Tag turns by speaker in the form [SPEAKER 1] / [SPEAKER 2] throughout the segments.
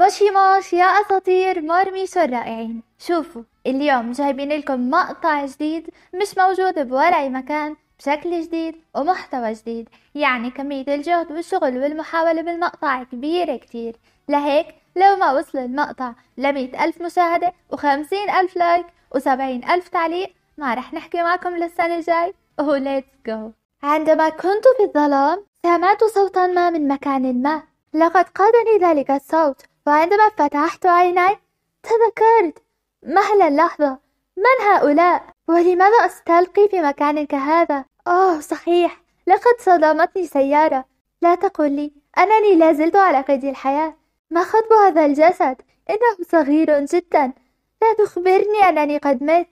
[SPEAKER 1] ماشي ماشي يا أساطير مرميشو الرائعين شوفوا اليوم جايبين لكم مقطع جديد مش موجود بولا أي مكان بشكل جديد ومحتوى جديد يعني كمية الجهد والشغل والمحاولة بالمقطع كبيرة كتير لهيك لو ما وصل المقطع لمية ألف مشاهدة وخمسين ألف لايك وسبعين ألف تعليق ما رح نحكي معكم للسنة الجاي وليتس جو عندما كنت في الظلام سمعت صوتا ما من مكان ما لقد قادني ذلك الصوت وعندما فتحت عيني تذكرت مهلا لحظة من هؤلاء ولماذا أستلقي في مكان كهذا أوه صحيح لقد صدمتني سيارة لا تقل لي أنني لا زلت على قيد الحياة ما خطب هذا الجسد إنه صغير جدا لا تخبرني أنني قد مت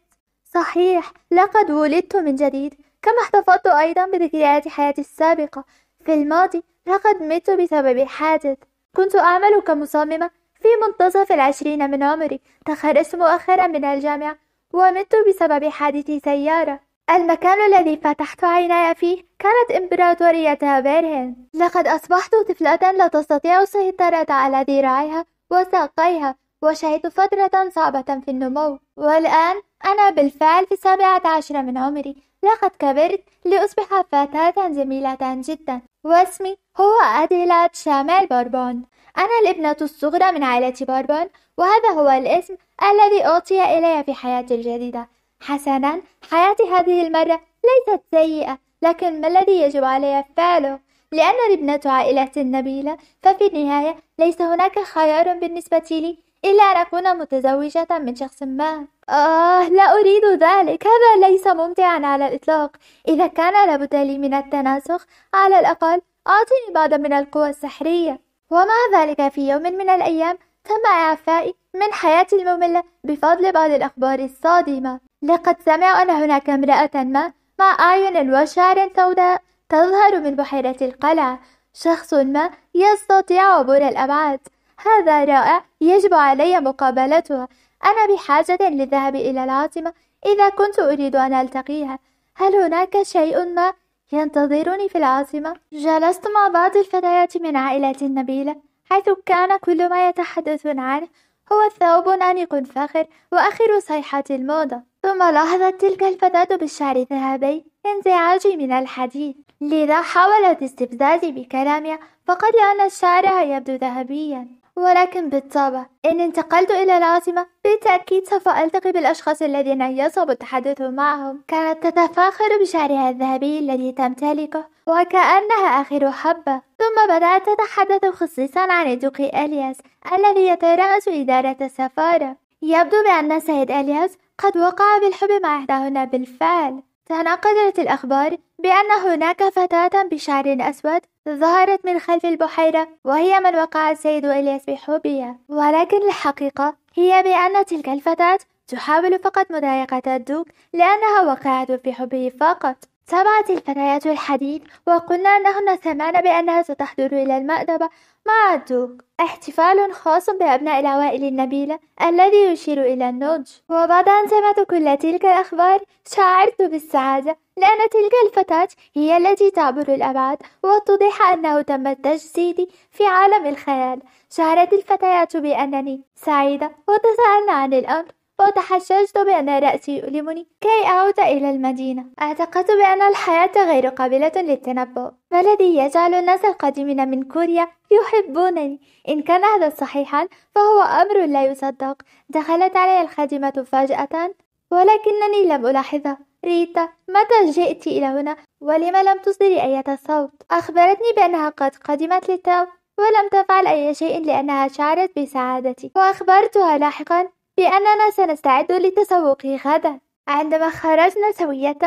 [SPEAKER 1] صحيح لقد ولدت من جديد كما احتفظت أيضا بذكريات حياتي السابقة في الماضي لقد مت بسبب الحادث كنت أعمل كمصممة في منتصف العشرين من عمري تخرجت مؤخرا من الجامعة ومت بسبب حادث سيارة المكان الذي فتحت عيناي فيه كانت إمبراطورية بيرهن لقد أصبحت طفلة لا تستطيع السيطرة على ذراعها وساقيها وشهدت فترة صعبة في النمو والآن أنا بالفعل في السابعة عشر من عمري لقد كبرت لأصبح فتاة جميلة جدا واسمي هو أديلات شمال باربون أنا الابنة الصغرى من عائلة باربون وهذا هو الاسم الذي أعطي إلي في حياتي الجديدة حسنا حياتي هذه المرة ليست سيئة لكن ما الذي يجب علي فعله؟ لأنني ابنة عائلة نبيلة ففي النهاية ليس هناك خيار بالنسبة لي إلا أن أكون متزوجة من شخص ما آه لا أريد ذلك هذا ليس ممتعا على الإطلاق إذا كان لابد لي من التناسخ على الأقل أعطني بعض من القوى السحرية ومع ذلك في يوم من الأيام تم إعفائي من حياتي المملة بفضل بعض الأخبار الصادمة لقد سمع أن هناك امرأة ما مع أعين وشعر سوداء تظهر من بحيرة القلعة شخص ما يستطيع عبور الأبعاد هذا رائع يجب علي مقابلتها أنا بحاجة للذهاب إلى العاصمة إذا كنت أريد أن ألتقيها هل هناك شيء ما ينتظرني في العاصمة؟ جلست مع بعض الفتيات من عائلة النبيلة حيث كان كل ما يتحدثون عنه هو ثوب أنيق فاخر وآخر صيحة الموضة ثم لاحظت تلك الفتاة بالشعر الذهبي انزعاجي من الحديث لذا حاولت استفزازي بكلامها فقد لأن شعرها يبدو ذهبيا ولكن بالطبع إن انتقلت إلى العاصمة بالتأكيد سوف ألتقي بالأشخاص الذين يصعب التحدث معهم كانت تتفاخر بشعرها الذهبي الذي تمتلكه وكأنها آخر حبة ثم بدأت تتحدث خصيصا عن الدوق ألياس الذي يترأس إدارة السفارة يبدو بأن السيد ألياس قد وقع بالحب مع إحداهن بالفعل تناقلت الأخبار بأن هناك فتاة بشعر أسود ظهرت من خلف البحيرة وهي من وقع السيد إلياس بحبها ولكن الحقيقة هي بأن تلك الفتاة تحاول فقط مضايقة الدوق لأنها وقعت في حبه فقط تابعت الفتيات الحديث وقلنا أنهن سمعن بأنها ستحضر إلى المأدبة مع الدوق احتفال خاص بأبناء العوائل النبيلة الذي يشير إلى النضج وبعد أن سمعت كل تلك الأخبار شعرت بالسعادة لأن تلك الفتاة هي التي تعبر الأبعاد واتضح أنه تم تجسيدي في عالم الخيال شعرت الفتيات بأنني سعيدة وتساءلن عن الأمر وتحججت بأن رأسي يؤلمني كي أعود إلى المدينة اعتقدت بأن الحياة غير قابلة للتنبؤ ما الذي يجعل الناس القادمين من كوريا يحبونني إن كان هذا صحيحا فهو أمر لا يصدق دخلت علي الخادمة فجأة ولكنني لم ألاحظها ريتا متى جئت إلى هنا ولم لم تصدري أي صوت أخبرتني بأنها قد قدمت للتو ولم تفعل أي شيء لأنها شعرت بسعادتي وأخبرتها لاحقا بأننا سنستعد للتسوق غدا عندما خرجنا سوية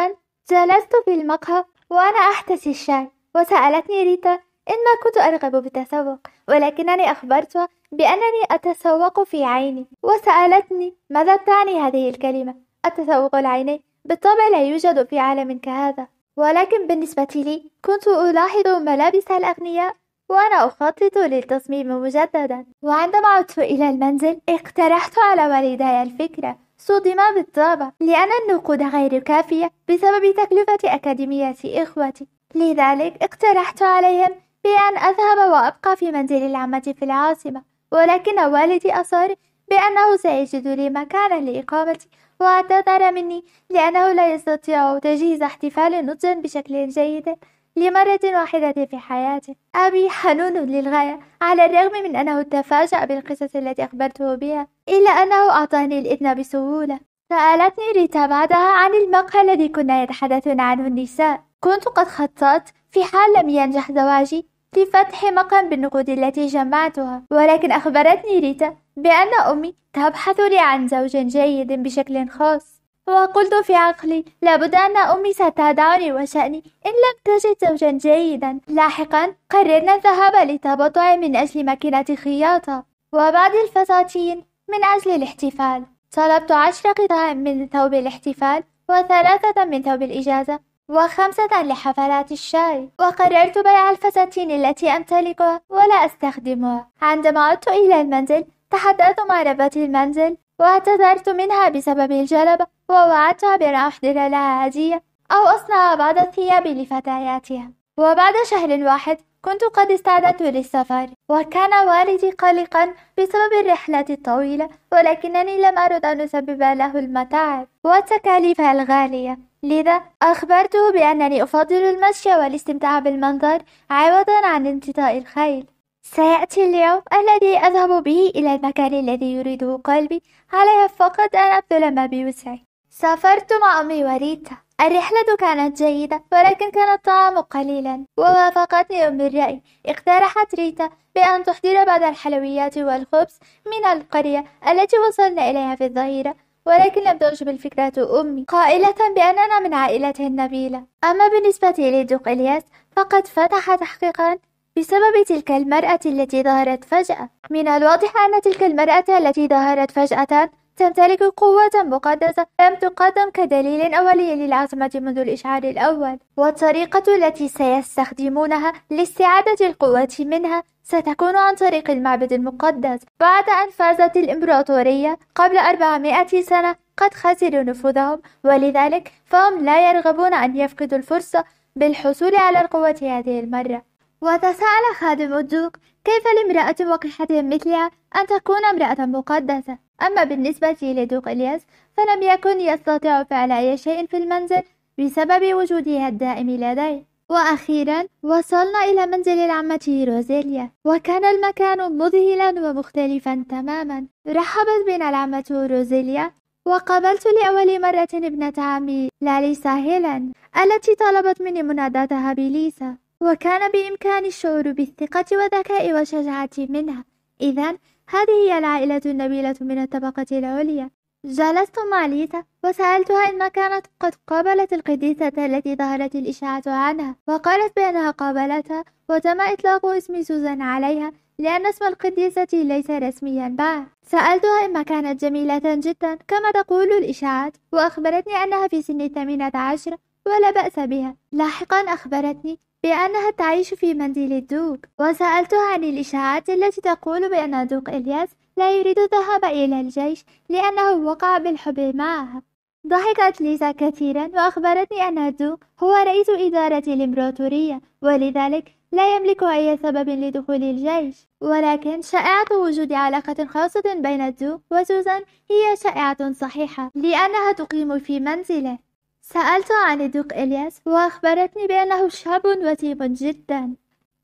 [SPEAKER 1] جلست في المقهى وأنا أحتسي الشاي وسألتني ريتا إن ما كنت أرغب بالتسوق ولكنني أخبرتها بأنني أتسوق في عيني وسألتني ماذا تعني هذه الكلمة التسوق العيني بالطبع لا يوجد في عالم كهذا ولكن بالنسبة لي كنت ألاحظ ملابس الأغنياء وأنا أخطط للتصميم مجددا وعندما عدت إلى المنزل اقترحت على والداي الفكرة صدما بالطبع لأن النقود غير كافية بسبب تكلفة أكاديمية إخوتي لذلك اقترحت عليهم بأن أذهب وأبقى في منزل العمة في العاصمة ولكن والدي أصر بأنه سيجد لي مكانا لإقامتي واعتذر مني لأنه لا يستطيع تجهيز احتفال نضج بشكل جيد لمرة واحدة في حياته أبي حنون للغاية على الرغم من أنه تفاجأ بالقصص التي أخبرته بها إلا أنه أعطاني الإذن بسهولة سألتني ريتا بعدها عن المقهى الذي كنا يتحدثون عنه النساء كنت قد خططت في حال لم ينجح زواجي لفتح مقهى بالنقود التي جمعتها ولكن أخبرتني ريتا بأن أمي تبحث لي عن زوج جيد بشكل خاص وقلت في عقلي لابد أن أمي ستدعني وشأني إن لم تجد زوجا جيدا لاحقا قررنا الذهاب لتبطع من أجل ماكينة خياطة وبعض الفساتين من أجل الاحتفال طلبت عشر قطع من ثوب الاحتفال وثلاثة من ثوب الإجازة وخمسة لحفلات الشاي وقررت بيع الفساتين التي أمتلكها ولا أستخدمها عندما عدت إلى المنزل تحدثت مع ربة المنزل واعتذرت منها بسبب الجلبة ووعدتها بأن أحضر لها هدية أو أصنع بعض الثياب لفتياتها وبعد شهر واحد كنت قد استعدت للسفر وكان والدي قلقا بسبب الرحلة الطويلة ولكنني لم أرد أن أسبب له المتاعب والتكاليف الغالية لذا أخبرته بأنني أفضل المشي والاستمتاع بالمنظر عوضا عن انتطاء الخيل سيأتي اليوم الذي أذهب به إلى المكان الذي يريده قلبي علي فقط أن أبذل ما بوسعي سافرت مع أمي وريتا الرحلة كانت جيدة ولكن كان الطعام قليلا ووافقتني أمي الرأي اقترحت ريتا بأن تحضر بعض الحلويات والخبز من القرية التي وصلنا إليها في الظهيرة ولكن لم تعجب الفكرة أمي قائلة بأننا من عائلة نبيلة أما بالنسبة لدوق إلياس فقد فتح تحقيقا بسبب تلك المرأة التي ظهرت فجأة من الواضح أن تلك المرأة التي ظهرت فجأة تمتلك قوة مقدسة لم تقدم كدليل أولي للعصمة منذ الإشعار الأول والطريقة التي سيستخدمونها لاستعادة القوة منها ستكون عن طريق المعبد المقدس بعد أن فازت الإمبراطورية قبل 400 سنة قد خسروا نفوذهم ولذلك فهم لا يرغبون أن يفقدوا الفرصة بالحصول على القوة هذه المرة وتساءل خادم الدوق كيف لامرأة وقحة مثلها أن تكون امرأة مقدسة أما بالنسبة لدوق إلياس فلم يكن يستطيع فعل أي شيء في المنزل بسبب وجودها الدائم لديه وأخيرا وصلنا إلى منزل العمة روزيليا وكان المكان مذهلا ومختلفا تماما رحبت بنا العمة روزيليا وقابلت لأول مرة ابنة عمي لاليسا هيلان التي طلبت مني مناداتها بليسا وكان بإمكاني الشعور بالثقة والذكاء والشجاعة منها إذا هذه هي العائلة النبيلة من الطبقة العليا جلست مع ليتا وسألتها إن كانت قد قابلت القديسة التي ظهرت الإشاعة عنها وقالت بأنها قابلتها وتم إطلاق اسم سوزان عليها لأن اسم القديسة ليس رسميا بعد سألتها إما كانت جميلة جدا كما تقول الإشاعات وأخبرتني أنها في سن الثامنة عشرة ولا بأس بها لاحقا أخبرتني بأنها تعيش في منزل الدوق وسألتها عن الإشاعات التي تقول بأن دوق إلياس لا يريد الذهاب إلى الجيش لأنه وقع بالحب معها ضحكت ليزا كثيرا وأخبرتني أن دوق هو رئيس إدارة الإمبراطورية ولذلك لا يملك أي سبب لدخول الجيش ولكن شائعة وجود علاقة خاصة بين دوق وسوزان هي شائعة صحيحة لأنها تقيم في منزله سألت عن الدوق إلياس وأخبرتني بأنه شاب وثيب جدا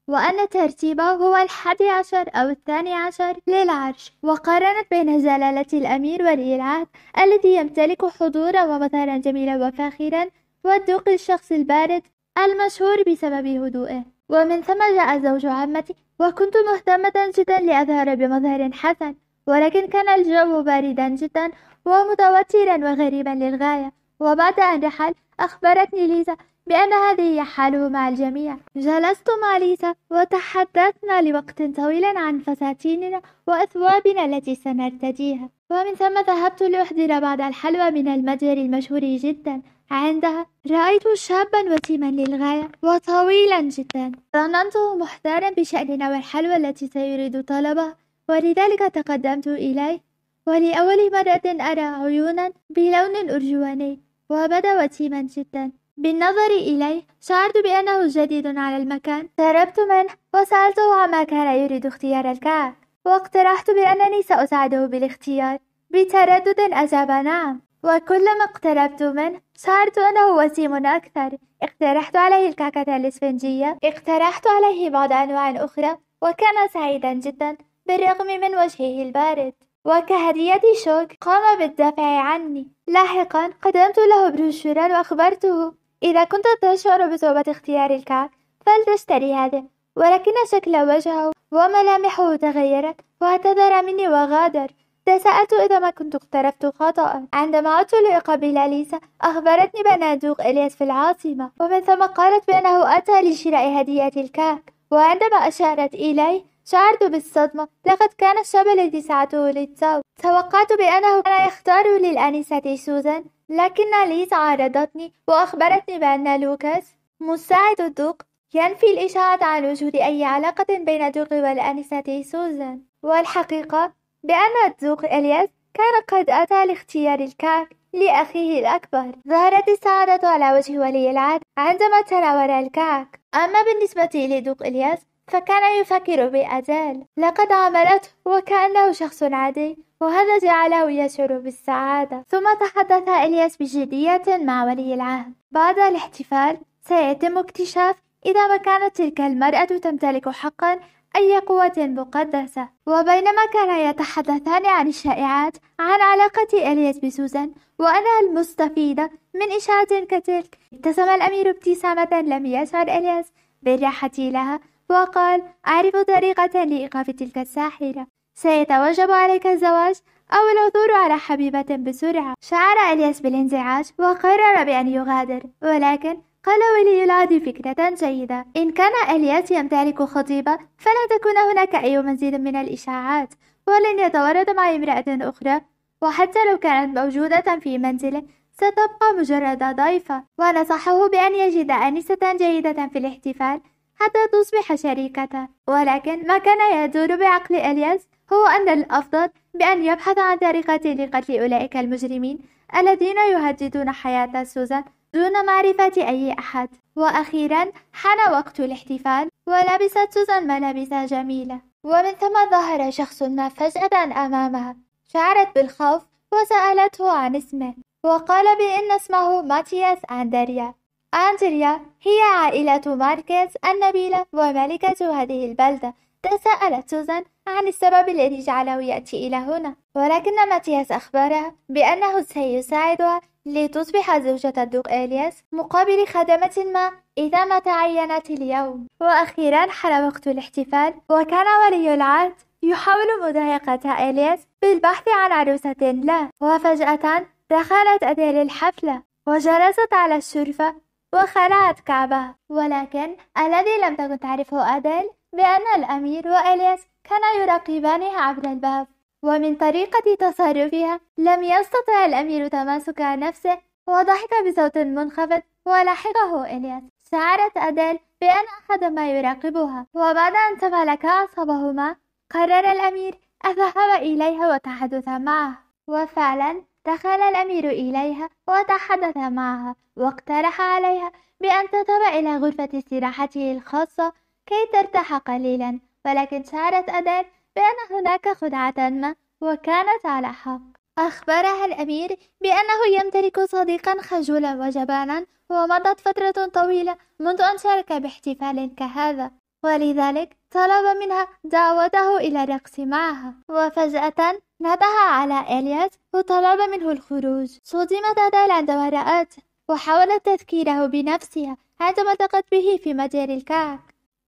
[SPEAKER 1] وأن ترتيبه هو الحادي عشر أو الثاني عشر للعرش وقارنت بين جلالة الأمير العهد الذي يمتلك حضورا ومظهرا جميلا وفاخرا والدوق الشخص البارد المشهور بسبب هدوئه ومن ثم جاء زوج عمتي وكنت مهتمة جدا لأظهر بمظهر حسن ولكن كان الجو باردا جدا ومتوترا وغريبا للغاية وبعد أن رحل أخبرتني ليزا بأن هذه هي حاله مع الجميع جلست مع ليزا وتحدثنا لوقت طويل عن فساتيننا وأثوابنا التي سنرتديها ومن ثم ذهبت لأحضر بعض الحلوى من المتجر المشهور جدا عندها رأيت شابا وسيما للغاية وطويلا جدا ظننته محتارا بشأن نوع الحلوى التي سيريد طلبها ولذلك تقدمت إليه ولأول مرة أرى عيونا بلون أرجواني وبدى وتيما جدا بالنظر إليه شعرت بأنه جديد على المكان تهربت منه وسألته عما كان يريد اختيار الكعك واقترحت بأنني سأساعده بالاختيار بتردد أجاب نعم وكلما اقتربت منه شعرت أنه وسيم أكثر اقترحت عليه الكعكة الإسفنجية اقترحت عليه بعض أنواع أخرى وكان سعيدا جدا بالرغم من وجهه البارد وكهدية شوك قام بالدفع عني لاحقا قدمت له بروشورا وأخبرته إذا كنت تشعر بصعوبة اختيار الكعك فلتشتري هذا ولكن شكل وجهه وملامحه تغيرت واعتذر مني وغادر تساءلت إذا ما كنت اقترفت خطأ عندما عدت لأقابل أليسا أخبرتني بنادوق إلياس في العاصمة ومن ثم قالت بأنه أتى لشراء هدية الكعك وعندما أشارت إليه شعرت بالصدمة لقد كان الشاب الذي سعته للتو توقعت بأنه كان يختار للأنسة سوزان لكن ليز عارضتني وأخبرتني بأن لوكاس مساعد الدوق ينفي الإشاعة عن وجود أي علاقة بين الدوق والأنسة سوزان والحقيقة بأن الدوق إلياس كان قد أتى لاختيار الكعك لأخيه الأكبر ظهرت السعادة على وجه ولي العهد عندما تناول الكعك أما بالنسبة لدوق إلياس فكان يفكر بأدال لقد عاملته وكأنه شخص عادي وهذا جعله يشعر بالسعادة ثم تحدث إلياس بجدية مع ولي العهد بعد الاحتفال سيتم اكتشاف إذا ما كانت تلك المرأة تمتلك حقا أي قوة مقدسة وبينما كانا يتحدثان عن الشائعات عن علاقة إلياس بسوزان وأنا المستفيدة من إشاعة كتلك ابتسم الأمير ابتسامة لم يشعر إلياس بالراحة لها وقال أعرف طريقة لإيقاف تلك الساحرة سيتوجب عليك الزواج أو العثور على حبيبة بسرعة شعر إلياس بالانزعاج وقرر بأن يغادر ولكن قال ولي العهد فكرة جيدة إن كان إلياس يمتلك خطيبة فلا تكون هناك أي مزيد من الإشاعات ولن يتورط مع امرأة أخرى وحتى لو كانت موجودة في منزله ستبقى مجرد ضيفة ونصحه بأن يجد آنسة جيدة في الاحتفال حتى تصبح شريكته ولكن ما كان يدور بعقل إلياس هو أن الأفضل بأن يبحث عن طريقة لقتل أولئك المجرمين الذين يهددون حياة سوزان دون معرفة أي أحد وأخيرا حان وقت الاحتفال ولبست سوزان ملابس جميلة ومن ثم ظهر شخص ما فجأة أمامها شعرت بالخوف وسألته عن اسمه وقال بأن اسمه ماتياس أندريا أندريا هي عائلة ماركيز النبيلة وملكة هذه البلدة تساءلت سوزان عن السبب الذي جعله يأتي إلى هنا ولكن ماتياس أخبرها بأنه سيساعدها لتصبح زوجة الدوق إلياس مقابل خدمة ما إذا ما تعينت اليوم وأخيرا حان وقت الاحتفال وكان ولي العهد يحاول مضايقة إلياس بالبحث عن عروسة له وفجأة دخلت أديل الحفلة وجلست على الشرفة وخلعت كعبه ولكن الذي لم تكن تعرفه أديل بأن الأمير وإلياس كانا يراقبانها عبر الباب ومن طريقة تصرفها لم يستطع الأمير تماسك نفسه وضحك بصوت منخفض ولحقه إلياس شعرت أديل بأن ما يراقبها وبعد أن تمالكا أعصابهما قرر الأمير الذهاب إليها وتحدث معه وفعلا دخل الأمير إليها وتحدث معها واقترح عليها بأن تذهب إلى غرفة استراحته الخاصة كي ترتاح قليلا ولكن شعرت أديل بأن هناك خدعة ما وكانت على حق أخبرها الأمير بأنه يمتلك صديقا خجولا وجبانا ومضت فترة طويلة منذ أن شارك باحتفال كهذا ولذلك طلب منها دعوته إلى الرقص معها وفجأة نبه على إليوت وطلب منه الخروج صدمت أديل عندما رأته وحاولت تذكيره بنفسها عندما التقت به في متجر الكعك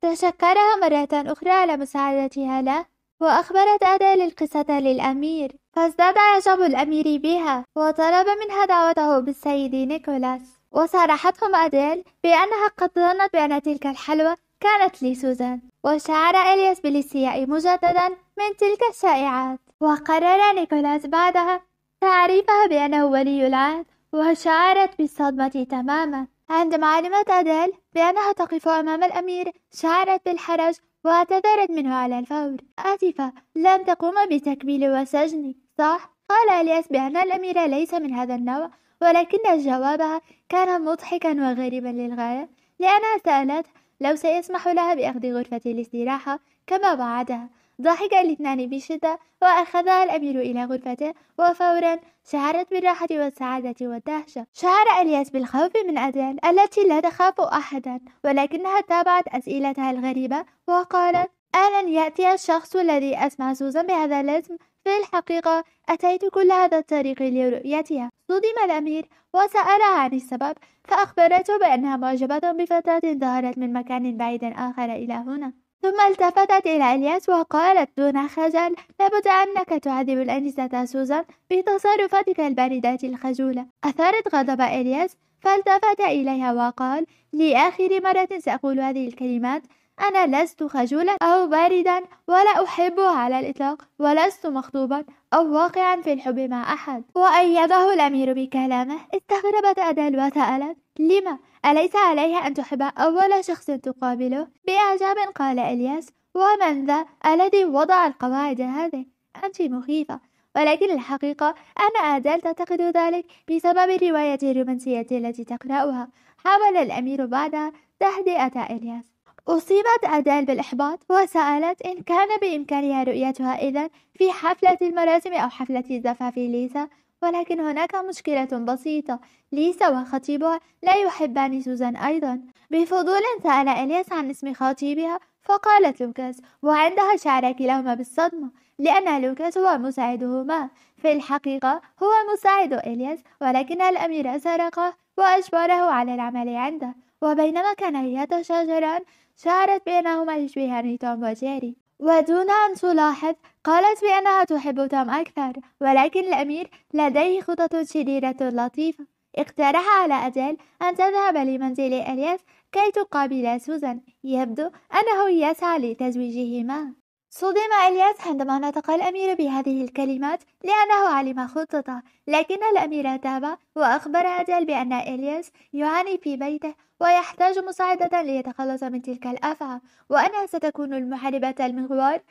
[SPEAKER 1] تشكرها مرة أخرى على مساعدتها له وأخبرت أديل القصة للأمير فازداد إعجاب الأمير بها وطلب منها دعوته بالسيد نيكولاس وصارحتهم أديل بأنها قد ظنت بأن تلك الحلوى كانت لسوزان وشعر إلياس بالاستياء مجددا من تلك الشائعات وقرر نيكولاس بعدها تعريفها بأنه ولي العهد وشعرت بالصدمة تماما عندما علمت أديل بأنها تقف أمام الأمير شعرت بالحرج واعتذرت منه على الفور آسفة لم تقوم بتكميل وسجني صح؟ قال أليس بأن الأمير ليس من هذا النوع ولكن جوابها كان مضحكا وغريبا للغاية لأنها سألت لو سيسمح لها بأخذ غرفة الاستراحة كما وعدها ضحك الاثنان بشدة وأخذها الأمير إلى غرفته وفورا شعرت بالراحة والسعادة والدهشة شعر ألياس بالخوف من أدين التي لا تخاف أحدا ولكنها تابعت أسئلتها الغريبة وقالت ألن يأتي الشخص الذي اسمى سوزان بهذا الاسم في الحقيقة أتيت كل هذا الطريق لرؤيتها صدم الأمير وسألها عن السبب فأخبرته بأنها معجبة بفتاة ظهرت من مكان بعيد آخر إلى هنا ثم التفتت إلى إلياس وقالت دون خجل لابد أنك تعذب الأنسة سوزان بتصرفاتك الباردة الخجولة أثارت غضب إلياس فالتفت إليها وقال لآخر مرة سأقول هذه الكلمات أنا لست خجولا أو باردا ولا أحبه على الإطلاق ولست مخطوبا أو واقعا في الحب مع أحد وأيده الأمير بكلامه استغربت أدل وسألت لم أليس عليها أن تحب أول شخص تقابله؟ بإعجاب قال إلياس ومن ذا الذي وضع القواعد هذه؟ أنت مخيفة ولكن الحقيقة أن أدال تعتقد ذلك بسبب الرواية الرومانسية التي تقرأها حاول الأمير بعدها تهدئة إلياس أصيبت أدال بالإحباط وسألت إن كان بإمكانها رؤيتها إذا في حفلة المراسم أو حفلة زفاف ليسا ولكن هناك مشكلة بسيطة ليسا وخطيبها لا يحبان سوزان أيضا بفضول سأل إلياس عن اسم خطيبها فقالت لوكاس وعندها شعر كلاهما بالصدمة لأن لوكاس هو مساعدهما في الحقيقة هو مساعد إلياس ولكن الأمير سرقه وأجبره على العمل عنده وبينما كان يتشاجران شعرت بأنهما يشبهان توم وجيري ودون أن تلاحظ قالت بأنها تحب توم أكثر ولكن الأمير لديه خطط شريرة لطيفة اقترح على أديل أن تذهب لمنزل ألياس كي تقابل سوزان يبدو أنه يسعى لتزويجهما صدم إلياس عندما نطق الأمير بهذه الكلمات لأنه علم خطته لكن الأمير تاب وأخبر أديل بأن إلياس يعاني في بيته ويحتاج مساعدة ليتخلص من تلك الأفعى وأنا ستكون المحاربة المغوار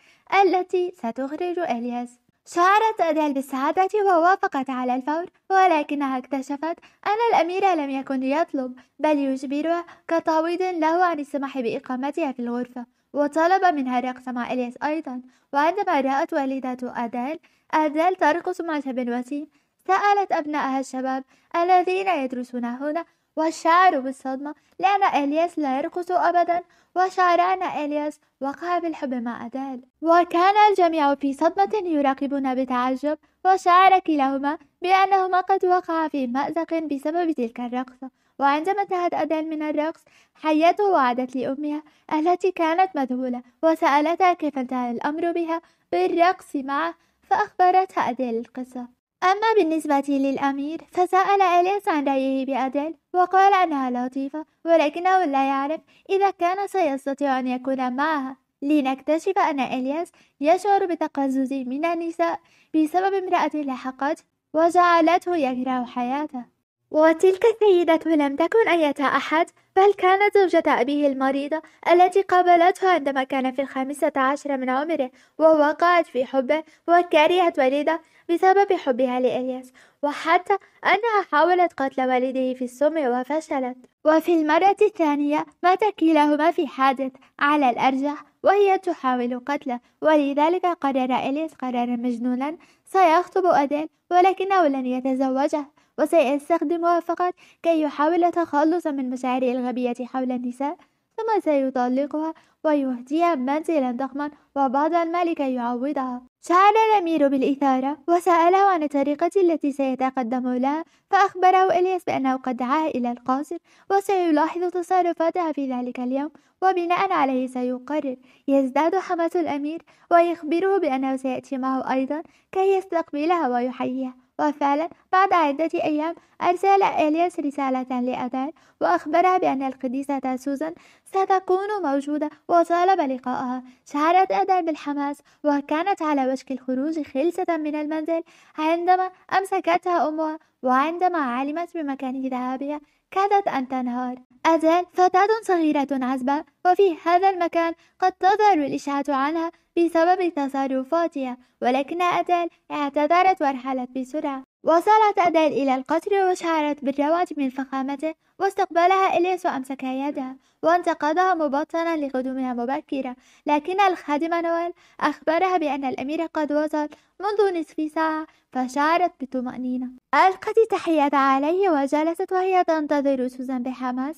[SPEAKER 1] التي ستخرج إلياس شعرت أديل بالسعادة ووافقت على الفور ولكنها اكتشفت أن الأمير لم يكن يطلب بل يجبرها كتعويض له عن السماح بإقامتها في الغرفة وطلب منها الرقص مع إلياس أيضا وعندما رأت والدة أديل أديل ترقص مع شاب وسيم سألت أبنائها الشباب الذين يدرسون هنا وشعر بالصدمة لأن إلياس لا يرقص أبدا وشعر أن إلياس وقع بالحب مع أدال وكان الجميع في صدمة يراقبون بتعجب وشعر كلاهما بأنهما قد وقعا في مأزق بسبب تلك الرقصة وعندما انتهت أدال من الرقص حياته وعدت لأمها التي كانت مذهولة وسألتها كيف انتهى الأمر بها بالرقص معه فأخبرتها أدال القصة أما بالنسبة للأمير فسأل أليس عن رأيه بأديل وقال أنها لطيفة ولكنه لا يعرف إذا كان سيستطيع أن يكون معها لنكتشف أن إلياس يشعر بتقزز من النساء بسبب امرأة لحقت وجعلته يكره حياته وتلك السيدة لم تكن أية أحد بل كانت زوجة أبيه المريضة التي قابلته عندما كان في الخامسة عشر من عمره ووقعت في حبه وكرهت والده بسبب حبها لإلياس وحتى أنها حاولت قتل والده في السم وفشلت وفي المرة الثانية مات كلاهما في حادث على الأرجح وهي تحاول قتله ولذلك قرر إليس قرارا مجنونا سيخطب أديل ولكنه لن يتزوجها وسيستخدمها فقط كي يحاول التخلص من مشاعره الغبية حول النساء كما سيطلقها ويهديها منزلا ضخما وبعض المال كي يعوضها شعر الأمير بالإثارة وسأله عن الطريقة التي سيتقدم لها فأخبره إلياس بأنه قد دعاها إلى القاصر وسيلاحظ تصرفاتها في ذلك اليوم وبناء عليه سيقرر يزداد حماس الأمير ويخبره بأنه سيأتي معه أيضا كي يستقبلها ويحييها وفعلا بعد عدة أيام أرسل إلياس رسالة لأديل وأخبرها بأن القديسة سوزان ستكون موجودة وطالب لقائها شعرت أدال بالحماس وكانت على وشك الخروج خلسة من المنزل عندما أمسكتها أمها وعندما علمت بمكان ذهابها كادت أن تنهار أدال فتاة صغيرة عزباء وفي هذا المكان قد تظهر الإشاعة عنها بسبب تصرفاتها ولكن أديل اعتذرت ورحلت بسرعة وصلت أديل إلى القصر وشعرت بالرواج من فخامته واستقبلها إليس وأمسك يدها وانتقدها مبطنا لقدومها مبكرة لكن الخادم نوال أخبرها بأن الأمير قد وصل منذ نصف ساعة فشعرت بطمأنينة ألقت تحية عليه وجلست وهي تنتظر سوزان بحماس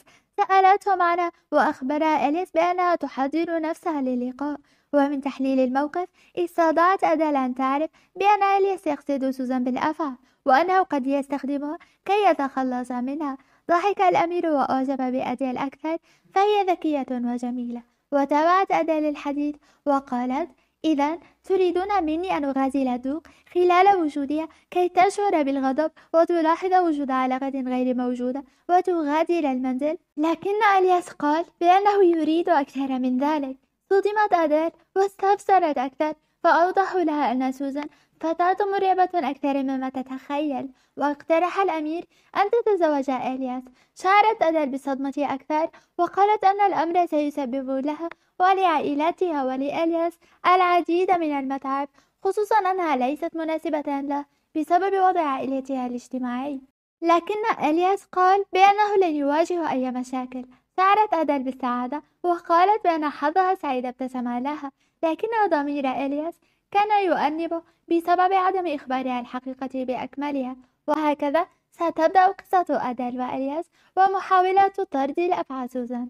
[SPEAKER 1] سألته معنا وأخبرها أليس بأنها تحضر نفسها للقاء ومن تحليل الموقف استطاعت أدل أن تعرف بأن إلياس يقصد سوزان بالأفعى وأنه قد يستخدمها كي يتخلص منها ضحك الأمير وأعجب بأدال أكثر فهي ذكية وجميلة وتابعت أدال الحديث وقالت إذا تريدون مني أن أغازل الدوق خلال وجودها كي تشعر بالغضب وتلاحظ وجود علاقة غير موجودة وتغادر المنزل لكن ألياس قال بأنه يريد أكثر من ذلك صدمت أديل واستفسرت أكثر فأوضحوا لها أن سوزان فتاة مرعبة أكثر مما تتخيل واقترح الأمير أن تتزوج إلياس شعرت أدل بالصدمة أكثر وقالت أن الأمر سيسبب لها ولعائلتها ولإلياس العديد من المتعب خصوصا أنها ليست مناسبة له بسبب وضع عائلتها الاجتماعي لكن إلياس قال بأنه لن يواجه أي مشاكل شعرت أدل بالسعادة وقالت بأن حظها سعيد ابتسم لها لكن ضمير إلياس كان يؤنبه بسبب عدم إخبارها الحقيقة بأكملها وهكذا ستبدأ قصة أدل وإلياس ومحاولة طرد الأفعى سوزان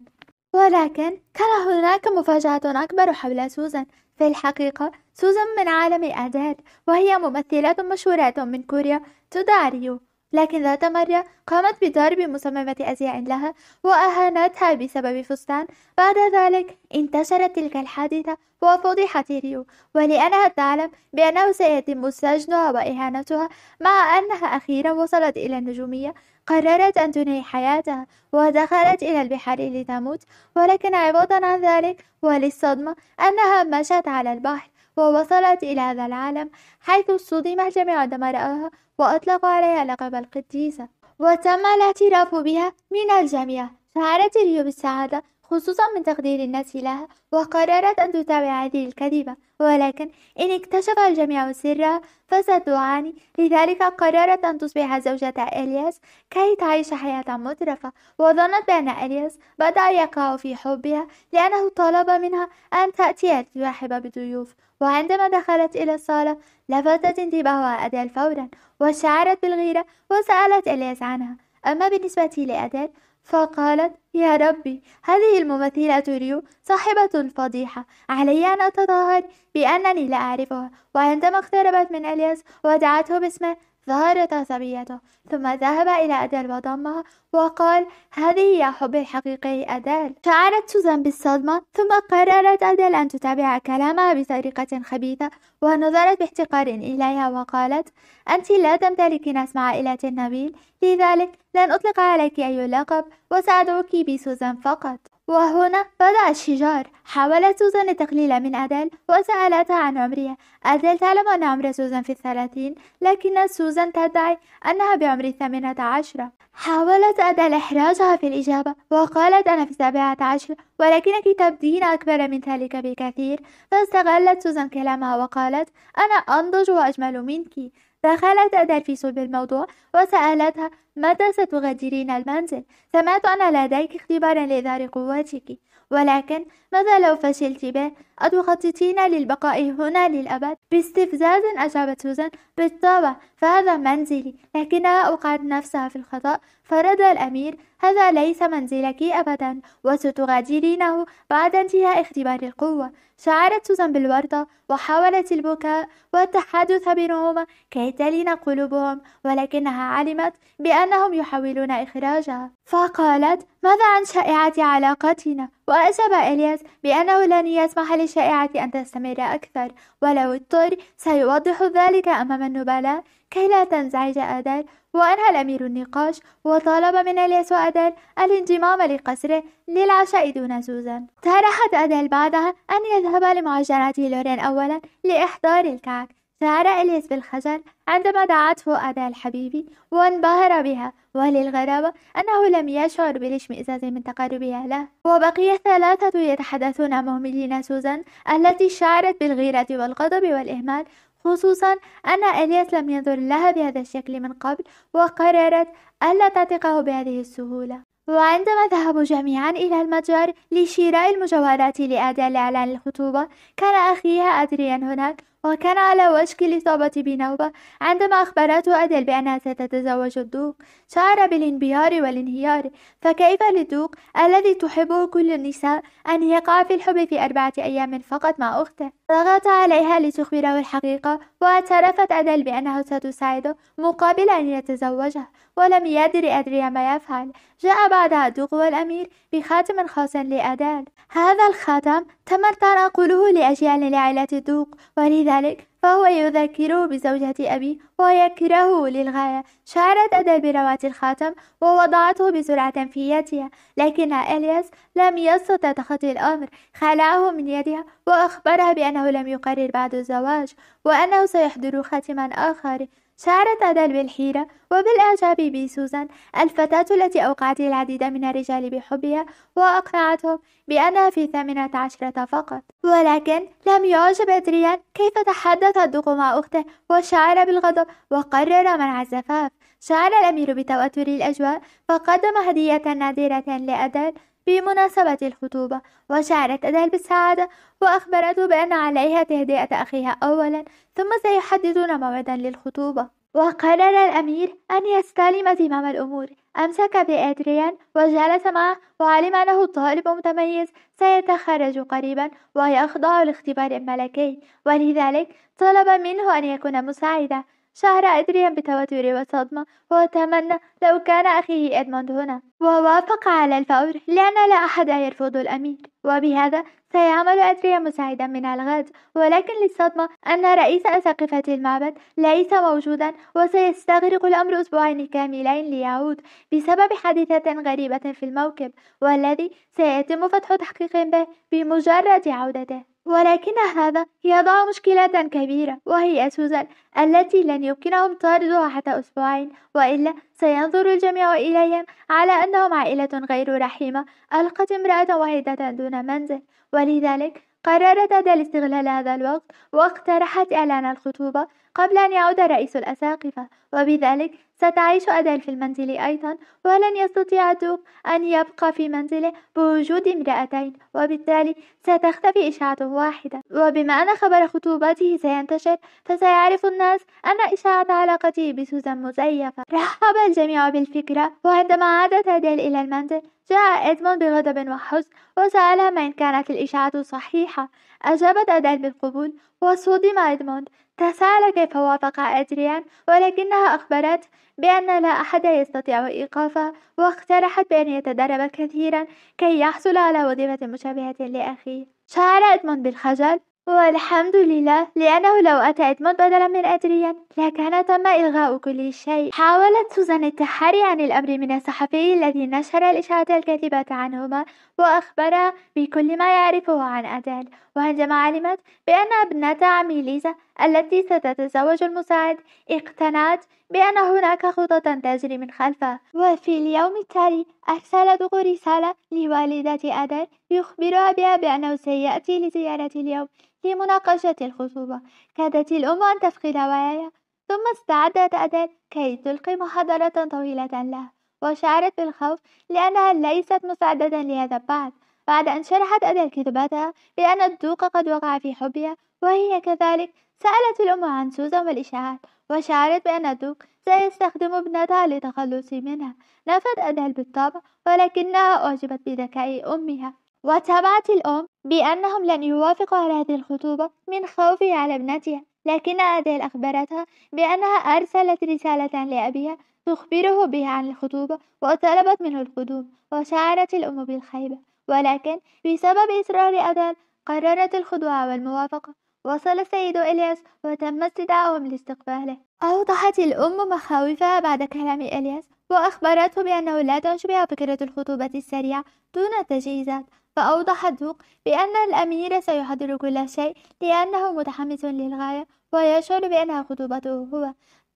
[SPEAKER 1] ولكن كان هناك مفاجأة أكبر حول سوزان في الحقيقة سوزان من عالم أدل وهي ممثلة مشهورة من كوريا تدعى ريو لكن ذات مرة قامت بضرب مصممة أزياء لها وأهانتها بسبب فستان بعد ذلك انتشرت تلك الحادثة وفضحت ريو ولأنها تعلم بأنه سيتم سجنها وإهانتها مع أنها أخيرا وصلت إلى النجومية قررت أن تنهي حياتها ودخلت إلى البحر لتموت ولكن عوضا عن ذلك وللصدمة أنها مشت على البحر ووصلت إلى هذا العالم حيث الجميع عندما رأوها وأطلقوا عليها لقب القديسة وتم الاعتراف بها من الجميع شعرت ريو بالسعادة خصوصا من تقدير الناس لها وقررت أن تتابع هذه الكذبة ولكن إن اكتشف الجميع سرها فستعاني لذلك قررت أن تصبح زوجة إلياس كي تعيش حياة مترفة وظنت بأن إلياس بدأ يقع في حبها لأنه طلب منها أن تأتي لترحب بضيوف وعندما دخلت إلى الصالة لفتت انتباهها أديل فورا وشعرت بالغيرة وسألت إلياس عنها أما بالنسبة لأديل فقالت يا ربي هذه الممثلة ريو صاحبة الفضيحة علي أن أتظاهر بأنني لا أعرفها وعندما اقتربت من إلياس ودعته باسمه ظهرت عصبيته ثم ذهب إلى أدال وضمها وقال هذه هي حبي الحقيقي أدال شعرت سوزان بالصدمة ثم قررت أدال أن تتابع كلامها بطريقة خبيثة ونظرت باحتقار إليها وقالت أنت لا تمتلكين اسم عائلة النبيل لذلك لن أطلق عليك أي لقب وسأدعوك بسوزان فقط وهنا بدأ الشجار حاولت سوزان التقليل من أديل وسألتها عن عمرها أديل تعلم أن عمر سوزان في الثلاثين لكن سوزان تدعي أنها بعمر الثامنة عشرة حاولت أديل إحراجها في الإجابة وقالت أنا في السابعة عشرة ولكنك تبدين أكبر من ذلك بكثير فاستغلت سوزان كلامها وقالت أنا أنضج وأجمل منك دخلت صلب بالموضوع وسألتها متى ستغادرين المنزل سمعت أن لديك اختبارا لإظهار قوتك ولكن ماذا لو فشلت به أتخططين للبقاء هنا للأبد؟ باستفزاز أجابت سوزان بالطبع فهذا منزلي لكنها أوقعت نفسها في الخطأ فرد الأمير هذا ليس منزلك أبدا وستغادرينه بعد انتهاء اختبار القوة شعرت سوزان بالورطة وحاولت البكاء والتحدث بينهما كي تلين قلوبهم ولكنها علمت بأنهم يحاولون إخراجها فقالت ماذا عن شائعة علاقتنا وأجاب إلياس بأنه لن يسمح الشائعة أن تستمر أكثر ولو اضطر سيوضح ذلك أمام النبلاء كي لا تنزعج أدل وأنهى الأمير النقاش وطالب من إلياس وأدل الانضمام لقصره للعشاء دون سوزان اقترحت أدل بعدها أن يذهب لمعجنات لورين أولا لإحضار الكعك سار إليس بالخجل عندما دعته أدا الحبيب وانبهر بها وللغرابة أنه لم يشعر بالاشمئزاز من تقربها له وبقي الثلاثة يتحدثون مهملين سوزان التي شعرت بالغيرة والغضب والإهمال خصوصا أن إلياس لم ينظر لها بهذا الشكل من قبل وقررت ألا تثقه بهذه السهولة وعندما ذهبوا جميعا إلى المتجر لشراء المجوهرات لأداء إعلان الخطوبة كان أخيها أدريان هناك وكان على وشك الإصابة بنوبة عندما أخبرته أديل بأنها ستتزوج الدوق شعر بالانبهار والانهيار فكيف للدوق الذي تحبه كل النساء أن يقع في الحب في أربعة أيام فقط مع أخته ضغط عليها لتخبره الحقيقة واعترفت أدل بأنه ستساعده مقابل أن يتزوجها ولم يدر أدري ما يفعل جاء بعدها دوغو الأمير بخاتم خاص لأدل هذا الخاتم تم طرقله لأجيال لعائلة دوق ولذلك فهو يذكره بزوجة أبيه ويكرهه للغاية شعرت أدى بروات الخاتم ووضعته بسرعة في يدها لكن إلياس لم يستطع تخطي الأمر خلعه من يدها وأخبرها بأنه لم يقرر بعد الزواج وأنه سيحضر خاتما آخر شعرت أدل بالحيرة وبالإعجاب بسوزان الفتاة التي أوقعت العديد من الرجال بحبها وأقنعتهم بأنها في الثامنة عشرة فقط ولكن لم يعجب أدريان كيف تحدث الدوق مع أخته وشعر بالغضب وقرر منع الزفاف شعر الأمير بتوتر الأجواء فقدم هدية نادرة لأدل بمناسبة الخطوبة وشعرت أدال بالسعادة وأخبرته بأن عليها تهدئة أخيها أولا ثم سيحددون موعدا للخطوبة وقرر الأمير أن يستلم زمام الأمور أمسك بأدريان وجلس معه وعلم أنه طالب متميز سيتخرج قريبا ويخضع لاختبار ملكي ولذلك طلب منه أن يكون مساعدا شعر أدريان بتوتر وصدمة وتمنى لو كان أخيه إدموند هنا ووافق على الفور لأن لا أحد يرفض الأمير وبهذا سيعمل أدريان مساعدا من الغد ولكن للصدمة أن رئيس أساقفة المعبد ليس موجودا وسيستغرق الأمر أسبوعين كاملين ليعود بسبب حادثة غريبة في الموكب والذي سيتم فتح تحقيق به بمجرد عودته ولكن هذا يضع مشكلة كبيرة وهي سوزان التي لن يمكنهم طردها حتى أسبوعين وإلا سينظر الجميع إليهم على أنهم عائلة غير رحيمة ألقت امرأة واحدة دون منزل ولذلك قررت أدل استغلال هذا الوقت واقترحت إعلان الخطوبة قبل أن يعود رئيس الأساقفة وبذلك ستعيش أدل في المنزل أيضا ولن يستطيع دوب أن يبقى في منزله بوجود امرأتين وبالتالي ستختفي إشاعة واحدة وبما أن خبر خطوبته سينتشر فسيعرف الناس أن إشاعة علاقته بسوزان مزيفة رحب الجميع بالفكرة وعندما عادت أديل إلى المنزل جاء إدموند بغضب وحزن وسألها ما إن كانت الإشاعة صحيحة أجابت أديل بالقبول وصدم إدموند تساءل كيف وافق أدريان ولكنها أخبرته بأن لا أحد يستطيع إيقافه واقترحت بأن يتدرب كثيرا كي يحصل على وظيفة مشابهة لأخيه شعر إدموند بالخجل والحمد لله لأنه لو أتى إدموند بدلا من أدريان لكان تم إلغاء كل شيء حاولت سوزان التحري عن الأمر من الصحفي الذي نشر الإشاعة الكاذبة عنهما وأخبر بكل ما يعرفه عن أدال وعندما علمت بأن ابنة عمي ليزا التي ستتزوج المساعد اقتنعت بأن هناك خطط تجري من خلفه وفي اليوم التالي أرسلت رسالة لوالدة أدال يخبرها بها بأنه سيأتي لزيارة اليوم لمناقشة الخطوبة كادت الأم أن تفقد وعيها ثم استعدت أدل كي تلقي محاضرة طويلة له وشعرت بالخوف لأنها ليست مستعدة لهذا بعد بعد أن شرحت أدل كذبتها بأن الدوق قد وقع في حبها وهي كذلك سألت الأم عن سوزان والإشاعات وشعرت بأن الدوق سيستخدم ابنتها للتخلص منها نفت أدل بالطبع ولكنها أعجبت بذكاء أمها وتابعت الأم بأنهم لن يوافقوا على هذه الخطوبة من خوفها على ابنتها لكن أديل أخبرتها بأنها أرسلت رسالة لأبيها تخبره بها عن الخطوبة وطلبت منه القدوم وشعرت الأم بالخيبة ولكن بسبب إصرار أديل قررت الخضوع والموافقة وصل السيد إلياس وتم استدعائهم لاستقباله أوضحت الأم مخاوفها بعد كلام إلياس وأخبرته بأنه لا تنشبها فكرة الخطوبة السريعة دون تجهيزات فأوضح دوق بأن الأمير سيحضر كل شيء لأنه متحمس للغاية ويشعر بأنها خطوبته هو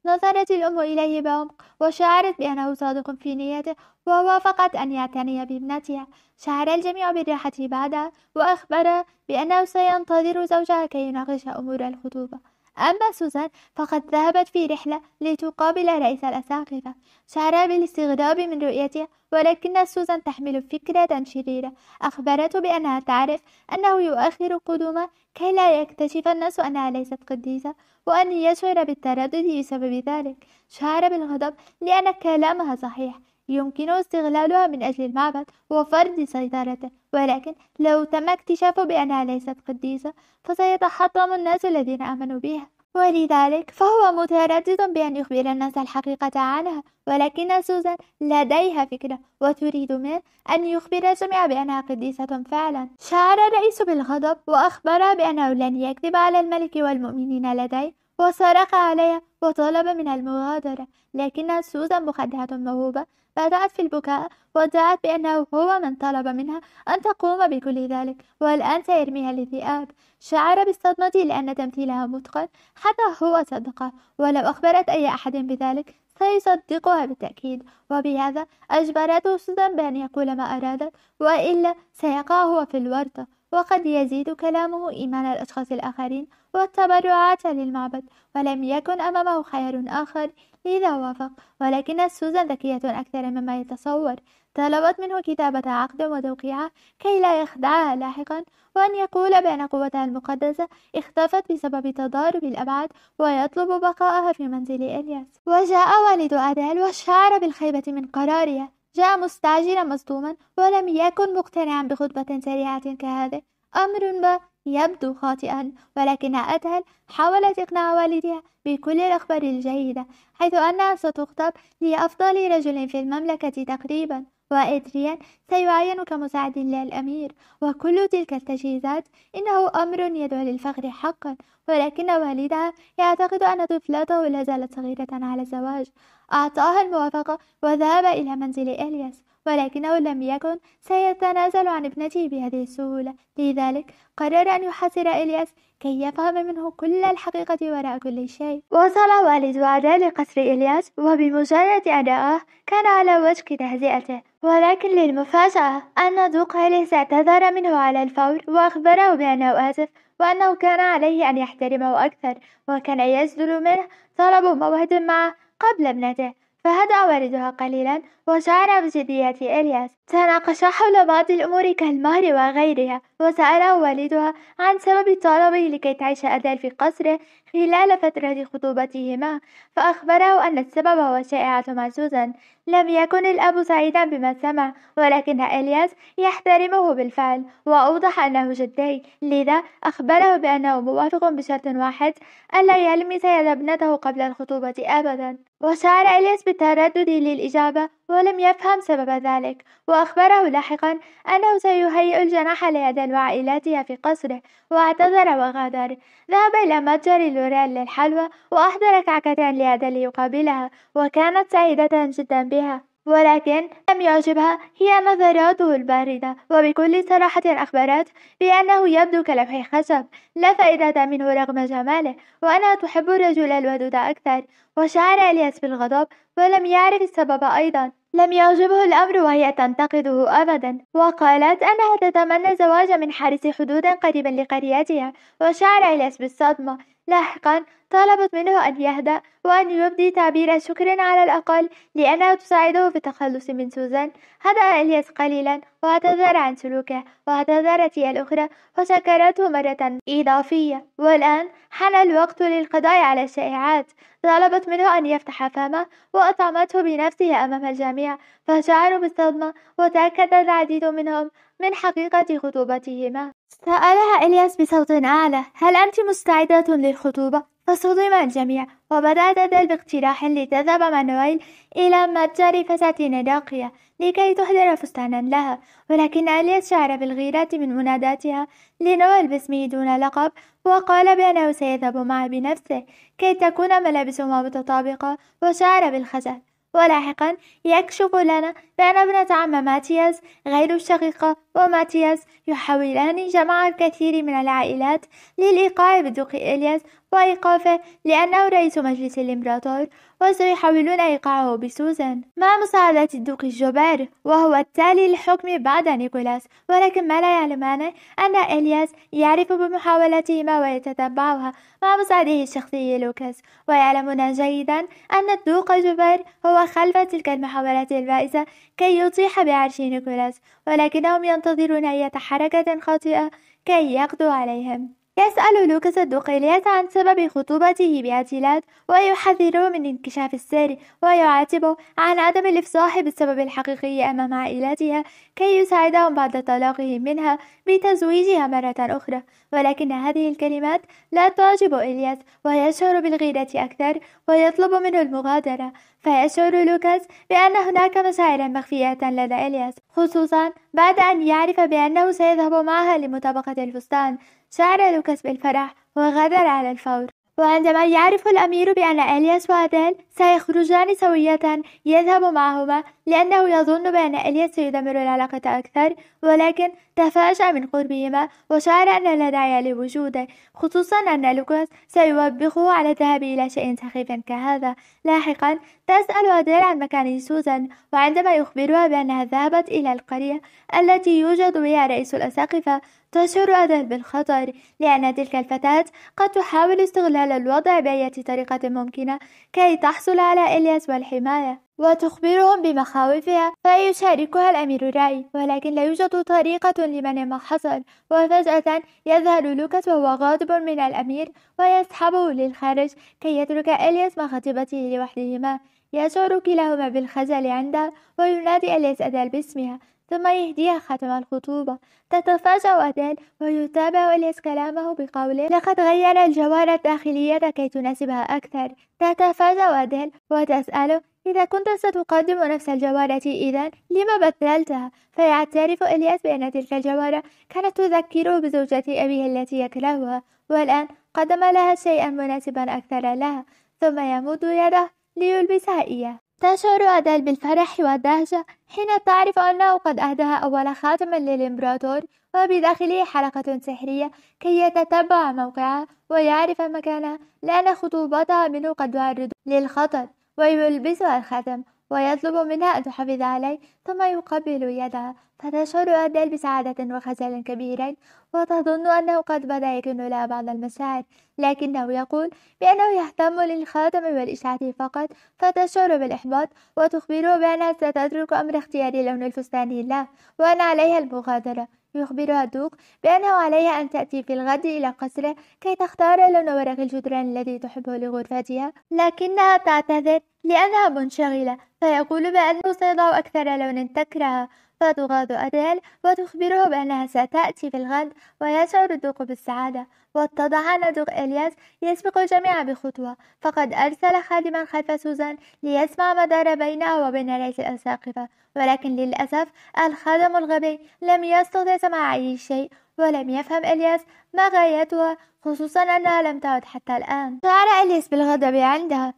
[SPEAKER 1] نظرت الأم إليه بعمق وشعرت بأنه صادق في نيته ووافقت أن يعتني بابنتها شعر الجميع بالراحة بعدها وأخبر بأنه سينتظر زوجها كي يناقش أمور الخطوبة أما سوزان فقد ذهبت في رحلة لتقابل رئيس الأساقفة شعر بالاستغراب من رؤيتها ولكن سوزان تحمل فكرة شريرة أخبرته بأنها تعرف أنه يؤخر قدومه كي لا يكتشف الناس أنها ليست قديسة وأن يشعر بالتردد بسبب ذلك شعر بالغضب لأن كلامها صحيح يمكنه استغلالها من أجل المعبد وفرض سيطرته ولكن لو تم اكتشافه بأنها ليست قديسة فسيتحطم الناس الذين آمنوا بها ولذلك فهو متردد بأن يخبر الناس الحقيقة عنها ولكن سوزان لديها فكرة وتريد منه أن يخبر الجميع بأنها قديسة فعلا شعر الرئيس بالغضب وأخبر بأنه لن يكذب على الملك والمؤمنين لديه وصرخ عليها وطلب منها المغادرة لكن سوزان مخدعة موهوبة بدأت في البكاء وادعت بأنه هو من طلب منها أن تقوم بكل ذلك والآن سيرميها للذئاب شعر بالصدمة لأن تمثيلها متقن حتى هو صدقه ولو أخبرت أي أحد بذلك سيصدقها بالتأكيد وبهذا أجبرته سوزان بأن يقول ما أرادت وإلا سيقع هو في الورطة وقد يزيد كلامه إيمان الأشخاص الآخرين والتبرعات للمعبد ولم يكن أمامه خيار آخر لذا وافق ولكن سوزان ذكية أكثر مما يتصور طلبت منه كتابة عقد وتوقيعه كي لا يخدعها لاحقا وأن يقول بأن قوتها المقدسة اختفت بسبب تضارب الأبعاد ويطلب بقاءها في منزل إلياس وجاء والد أدال وشعر بالخيبة من قرارها جاء مستعجلا مصدوما ولم يكن مقتنعا بخطبة سريعة كهذه أمر ما يبدو خاطئا ولكن أدهل حاولت إقناع والدها بكل الأخبار الجيدة حيث أنها ستخطب لأفضل رجل في المملكة تقريبا وإدريان سيعين كمساعد للأمير وكل تلك التجهيزات إنه أمر يدعو للفخر حقا ولكن والدها يعتقد أن طفلته لا زالت صغيرة على الزواج أعطاها الموافقة وذهب إلى منزل إلياس ولكنه لم يكن سيتنازل عن ابنته بهذه السهولة لذلك قرر أن يحاصر إلياس كي يفهم منه كل الحقيقة وراء كل شيء وصل والد عدا لقصر إلياس وبمجرد أن رآه كان على وشك تهزئته ولكن للمفاجأة أن دوق إلياس اعتذر منه على الفور وأخبره بأنه آسف وأنه كان عليه أن يحترمه أكثر وكان يسدل منه طلب موعد معه قبل ابنته فهدأ والدها قليلا وشعر بجدية إلياس تناقشا حول بعض الأمور كالمهر وغيرها وسأله والدها عن سبب طلبه لكي تعيش أدال في قصره خلال فترة خطوبتهما فأخبره أن السبب هو شائعة مع سوزان لم يكن الأب سعيدا بما سمع ولكن إلياس يحترمه بالفعل وأوضح أنه جدي لذا أخبره بأنه موافق بشرط واحد ألا يلمس يد ابنته قبل الخطوبة أبدا وشعر إلياس بالتردد للإجابة ولم يفهم سبب ذلك وأخبره لاحقا أنه سيهيئ الجناح لإحدى وعائلاتها في قصره واعتذر وغادر ذهب إلى متجر لوريال للحلوى وأحضر كعكة لأدا ليقابلها وكانت سعيدة جدا بها ولكن لم يعجبها هي نظراته الباردة وبكل صراحة أخبرت بأنه يبدو كلوح خشب لا فائدة منه رغم جماله وأنها تحب الرجل الودود أكثر وشعر إلياس بالغضب ولم يعرف السبب أيضا لم يعجبه الأمر وهي تنتقده أبدا وقالت أنها تتمنى الزواج من حارس حدود قريب لقريتها وشعر إلياس بالصدمة لاحقا طلبت منه أن يهدأ وأن يبدي تعبير شكر على الأقل لأنها تساعده في التخلص من سوزان هدأ إلياس قليلا واعتذر عن سلوكه واعتذرت هي الأخرى وشكرته مرة إضافية والآن حان الوقت للقضاء على الشائعات طلبت منه أن يفتح فمه وأطعمته بنفسه أمام الجميع فشعروا بالصدمة وتأكد العديد منهم من حقيقة خطوبتهما سألها إلياس بصوت أعلى هل أنت مستعدة للخطوبة؟ فصدم الجميع وبدأ تدل باقتراح لتذهب مانويل إلى متجر فساتين راقية لكي تحضر فستانا لها ولكن إلياس شعر بالغيرة من مناداتها لنوال باسمه دون لقب وقال بأنه سيذهب معه بنفسه كي تكون ملابسهما متطابقة وشعر بالخجل ولاحقا يكشف لنا بأن ابنة عم ماتياس غير الشقيقة وماتياس يحاولان جمع الكثير من العائلات للإيقاع بدوق إلياس وإيقافه لأنه رئيس مجلس الإمبراطور وسيحاولون إيقاعه بسوزان مع مساعدة الدوق جوبير وهو التالي للحكم بعد نيكولاس ولكن ما لا يعلمانه أن إلياس يعرف بمحاولتهما ويتتبعها مع مساعده الشخصي لوكاس ويعلمون جيدا أن الدوق جوبير هو خلف تلك المحاولات البائسة كي يطيح بعرش نيكولاس ولكنهم ينتظرون أي حركة خاطئة كي يقضوا عليهم يسأل لوكاس الدقيليات عن سبب خطوبته بأتيلات ويحذره من انكشاف السر ويعاتبه عن عدم الإفصاح بالسبب الحقيقي أمام عائلتها كي يساعدهم بعد طلاقه منها بتزويجها مرة أخرى ولكن هذه الكلمات لا تعجب إلياس ويشعر بالغيرة أكثر ويطلب منه المغادرة فيشعر لوكاس بأن هناك مشاعر مخفية لدى إلياس خصوصا بعد أن يعرف بأنه سيذهب معها لمطابقة الفستان شعر لوكاس بالفرح وغادر على الفور وعندما يعرف الأمير بأن إلياس وأديل سيخرجان سوية يذهب معهما لأنه يظن بأن إلياس سيدمر العلاقة أكثر ولكن تفاجأ من قربهما وشعر أن لا داعي لوجوده خصوصا أن لوكاس سيوبخه على الذهاب إلى شيء سخيف كهذا لاحقا تسأل أدير عن مكان سوزان وعندما يخبرها بأنها ذهبت إلى القرية التي يوجد بها رئيس الأساقفة تشعر أدل بالخطر لأن تلك الفتاة قد تحاول استغلال الوضع بأية طريقة ممكنة كي تحصل تحصل على إلياس والحماية وتخبرهم بمخاوفها فيشاركها الأمير راي ولكن لا يوجد طريقة لمنع ما حصل وفجأة يذهل لوكاس وهو غاضب من الأمير ويسحبه للخارج كي يترك إلياس مع خطيبته لوحدهما يشعر كلاهما بالخجل عندها وينادي إلياس أدال باسمها ثم يهديها ختم الخطوبة تتفاجأ أديل ويتابع إليس كلامه بقوله لقد غير الجوارة الداخلية كي تناسبها أكثر تتفاجأ أديل وتسأله إذا كنت ستقدم نفس الجوارة إذا لما بدلتها؟ فيعترف إلياس بأن تلك الجوارة كانت تذكره بزوجة أبيه التي يكرهها والآن قدم لها شيئا مناسبا أكثر لها ثم يمد يده ليلبسها إياه تشعر أديل بالفرح والدهشة حين تعرف أنه قد أهداها أول خاتم للإمبراطور وبداخله حلقة سحرية كي يتتبع موقعها ويعرف مكانها لأن خطوبتها منه قد يعرض للخطر ويلبسها الخاتم ويطلب منها أن تحافظ عليه ثم يقبل يدها فتشعر أديل بسعادة وخجل كبيرين وتظن أنه قد بدأ يكن لها بعض المشاعر لكنه يقول بأنه يهتم للخاتم والإشعة فقط فتشعر بالإحباط وتخبره بأنها ستترك أمر اختيار لون الفستان له وأن عليها المغادرة يخبرها دوق بأنه عليها أن تأتي في الغد إلى قصره كي تختار لون ورق الجدران الذي تحبه لغرفتها لكنها تعتذر لأنها منشغلة فيقول بأنه سيضع أكثر لون تكرهه فتغاض أديل وتخبره بأنها ستأتي في الغد ويشعر الدوق بالسعادة واتضح أن دوغ إلياس يسبق الجميع بخطوة فقد أرسل خادما خلف سوزان ليسمع ما دار بينها وبين رئيس الأساقفة ولكن للأسف الخادم الغبي لم يستطع سماع أي شيء ولم يفهم إلياس ما غايتها خصوصا أنها لم تعد حتى الآن شعر إلياس بالغضب عندها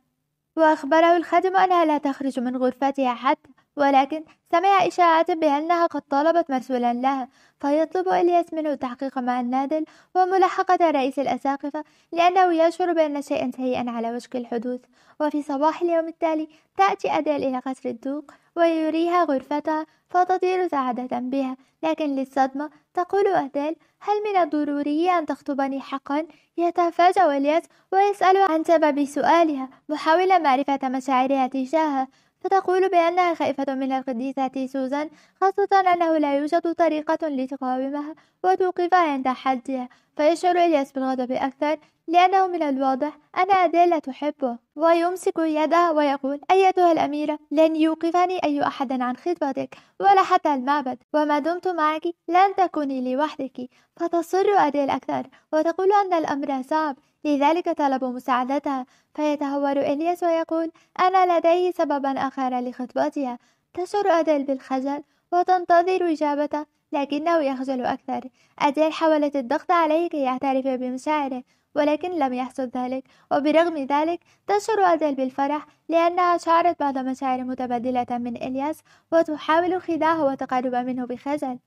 [SPEAKER 1] وأخبره الخادم أنها لا تخرج من غرفتها حتى ولكن سمع إشاعات بأنها قد طالبت مسؤولا لها فيطلب إلياس منه التحقيق مع النادل وملاحقة رئيس الأساقفة لأنه يشعر بأن شيئا سيئا على وشك الحدوث وفي صباح اليوم التالي تأتي أديل إلى قصر الدوق ويريها غرفتها فتطير سعادة بها لكن للصدمة تقول أديل هل من الضروري أن تخطبني حقا؟ يتفاجأ إلياس ويسأل عن سبب سؤالها محاولا معرفة مشاعرها تجاهه فتقول بأنها خائفة من القديسة سوزان خاصة أنه لا يوجد طريقة لتقاومها وتوقفها عند حدها فيشعر إلياس بالغضب أكثر لأنه من الواضح أن أديل تحبه ويمسك يدها ويقول أيتها الأميرة لن يوقفني أي أحد عن خطبتك ولا حتى المعبد وما دمت معك لن تكوني لوحدك فتصر أديل أكثر وتقول أن الأمر صعب لذلك طلبوا مساعدتها فيتهور إلياس ويقول أنا لديه سببا آخر لخطبتها تشعر أديل بالخجل وتنتظر إجابته لكنه يخجل أكثر أديل حاولت الضغط عليه كي يعترف بمشاعره ولكن لم يحصل ذلك وبرغم ذلك تشعر أديل بالفرح لأنها شعرت بعض مشاعر متبادلة من إلياس وتحاول خداعه وتقرب منه بخجل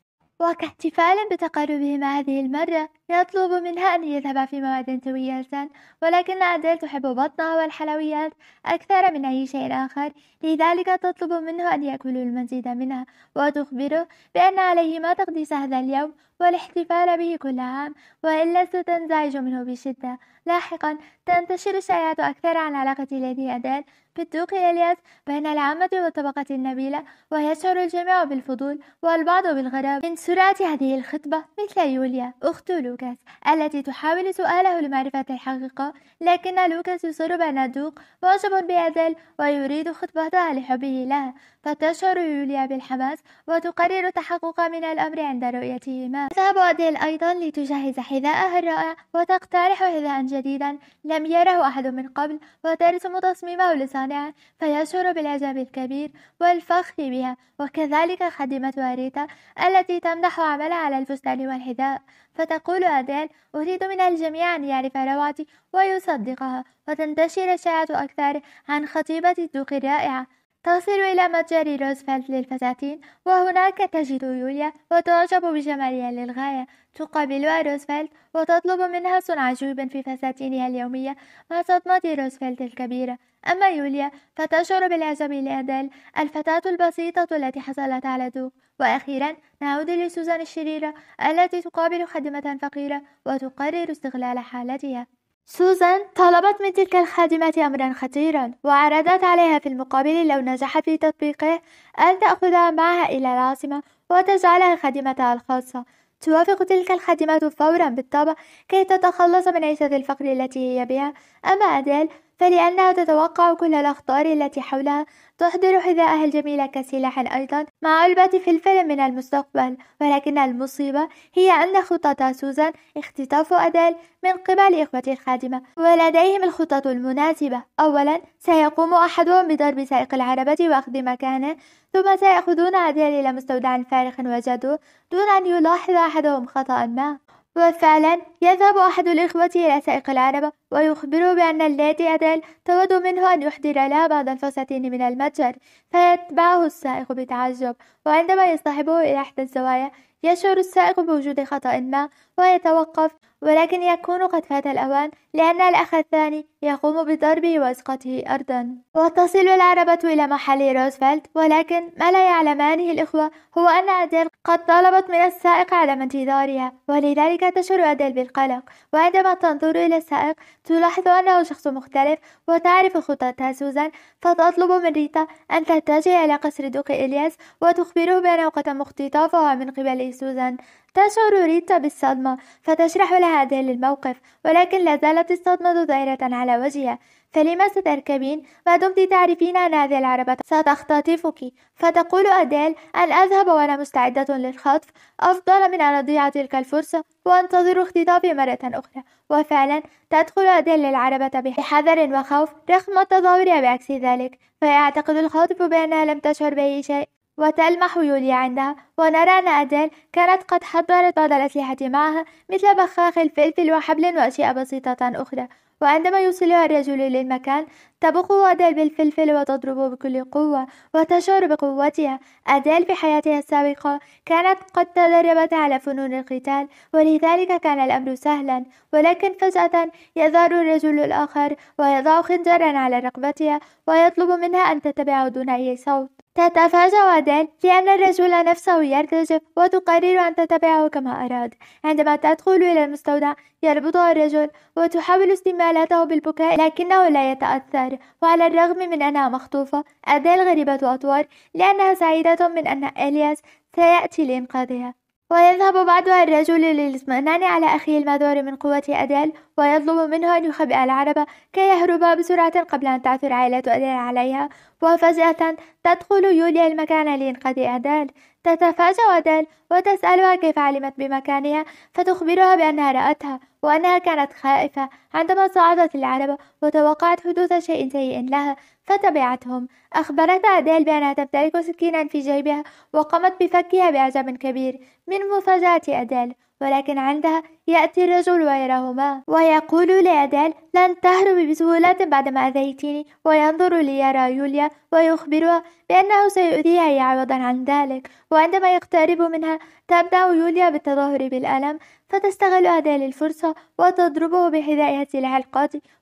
[SPEAKER 1] وكاحتفال بتقاربهم هذه المرة يطلب منها أن يذهب في مواد طويلة ولكن أديل تحب بطنها والحلويات أكثر من أي شيء آخر لذلك تطلب منه أن يأكل المزيد منها وتخبره بأن عليهما تقديس هذا اليوم والاحتفال به كل عام وإلا ستنزعج منه بشدة لاحقا تنتشر الشائعات أكثر عن علاقة ليدي أديل بالدوق إلياس بين العامة والطبقة النبيلة ويشعر الجميع بالفضول والبعض بالغرابة من سرعة هذه الخطبة مثل يوليا أخت لوكاس التي تحاول سؤاله لمعرفة الحقيقة لكن لوكاس يصر بين الدوق معجب بأدل ويريد خطبتها لحبه لها فتشعر يوليا بالحماس وتقرر التحقق من الأمر عند رؤيتهما تذهب أديل أيضا لتجهز حذاءها الرائع وتقترح حذاء جديدا لم يره أحد من قبل وترسم تصميمه لصانعه فيشعر بالإعجاب الكبير والفخر بها وكذلك خادمتها ريتا التي تمدح عملها على الفستان والحذاء فتقول أديل أريد من الجميع أن يعرف روعتي ويصدقها وتنتشر شائعة أكثر عن خطيبة الدوق الرائعة تصل إلى متجر روزفلت للفساتين وهناك تجد يوليا وتعجب بجمالها للغاية تقابلها روزفلت وتطلب منها صنع جيوب في فساتينها اليومية مع صدمة روزفلت الكبيرة أما يوليا فتشعر بالعجب لأديل الفتاة البسيطة التي حصلت على دوق وأخيرا نعود لسوزان الشريرة التي تقابل خادمة فقيرة وتقرر استغلال حالتها سوزان طلبت من تلك الخادمة أمرا خطيرا وعرضت عليها في المقابل لو نجحت في تطبيقه أن تأخذها معها إلى العاصمة وتجعلها خادمتها الخاصة توافق تلك الخادمة فورا بالطبع كي تتخلص من عيشة الفقر التي هي بها أما أديل فلأنها تتوقع كل الأخطار التي حولها تحضر حذاءها الجميل كسلاح أيضا مع علبة فلفل من المستقبل ولكن المصيبة هي أن خطط سوزان اختطاف أدال من قبل إخوة الخادمة ولديهم الخطط المناسبة أولا سيقوم أحدهم بضرب سائق العربة وأخذ مكانه ثم سيأخذون أدال إلى مستودع فارغ وجدوه دون أن يلاحظ أحدهم خطأ ما وفعلا يذهب أحد الإخوة إلى سائق العربة ويخبره بأن اللاتي أديل تود منه أن يحضر لها بعض الفساتين من المتجر فيتبعه السائق بتعجب وعندما يصطحبه إلى إحدى الزوايا يشعر السائق بوجود خطأ ما ويتوقف ولكن يكون قد فات الأوان لأن الأخ الثاني يقوم بضربه وإسقاطه أرضا وتصل العربة إلى محل روزفلت ولكن ما لا يعلمانه الإخوة هو أن أديل قد طلبت من السائق عدم انتظارها ولذلك تشعر أديل بالقلق وعندما تنظر إلى السائق تلاحظ أنه شخص مختلف وتعرف خططها سوزان فتطلب من ريتا أن تتجه إلى قصر دوق إلياس وتخبره قد تم اختطافها من قبل سوزان تشعر ريتا بالصدمة فتشرح لها أديل الموقف ولكن لا زال جعلت الصدمة دائرة على وجهها فلما ستركبين ما دمت تعرفين أن هذه العربة ستختطفك فتقول أديل أن أذهب وأنا مستعدة للخطف أفضل من أن أضيع تلك الفرصة وأنتظر اختطافي مرة أخرى وفعلا تدخل أديل العربة بحذر وخوف رغم تظاهرها بعكس ذلك فيعتقد الخاطف بأنها لم تشعر بأي شيء وتلمح يوليا عندها ونرى أن أديل كانت قد حضرت بعض الأسلحة معها مثل بخاخ الفلفل وحبل وأشياء بسيطة أخرى وعندما يوصلها الرجل للمكان تبق أديل بالفلفل وتضرب بكل قوة وتشعر بقوتها أديل في حياتها السابقة كانت قد تدربت على فنون القتال ولذلك كان الأمر سهلا ولكن فجأة يظهر الرجل الآخر ويضع خنجرا على رقبتها ويطلب منها أن تتبعه دون أي صوت تتفاجأ أديل لأن الرجل نفسه يرتجف وتقرر أن تتبعه كما أراد عندما تدخل إلى المستودع يربطها الرجل وتحاول استمالته بالبكاء لكنه لا يتأثر وعلى الرغم من أنها مخطوفة أديل غريبة أطوار لأنها سعيدة من أن إلياس سيأتي لإنقاذها ويذهب بعدها الرجل للاطمئنان على أخيه المذعور من قوة أديل ويطلب منه أن يخبئ العربة كي يهرب بسرعة قبل أن تعثر عائلة أديل عليها وفجأة تدخل يوليا المكان لإنقاذ أديل تتفاجأ أديل وتسألها كيف علمت بمكانها فتخبرها بأنها رأتها وأنها كانت خائفة عندما صعدت العربة وتوقعت حدوث شيء سيء لها فتبعتهم أخبرتها أديل بأنها تمتلك سكينا في جيبها وقامت بفكها بأعجاب كبير من مفاجأة أديل ولكن عندها يأتي الرجل ويراهما ويقول لأديل لن تهرب بسهولة بعدما أذيتني وينظر ليرى يوليا ويخبرها بأنه سيؤذيها عوضا عن ذلك وعندما يقترب منها تبدأ يوليا بالتظاهر بالألم فتستغل أديل الفرصة وتضربه بحذائها السلاح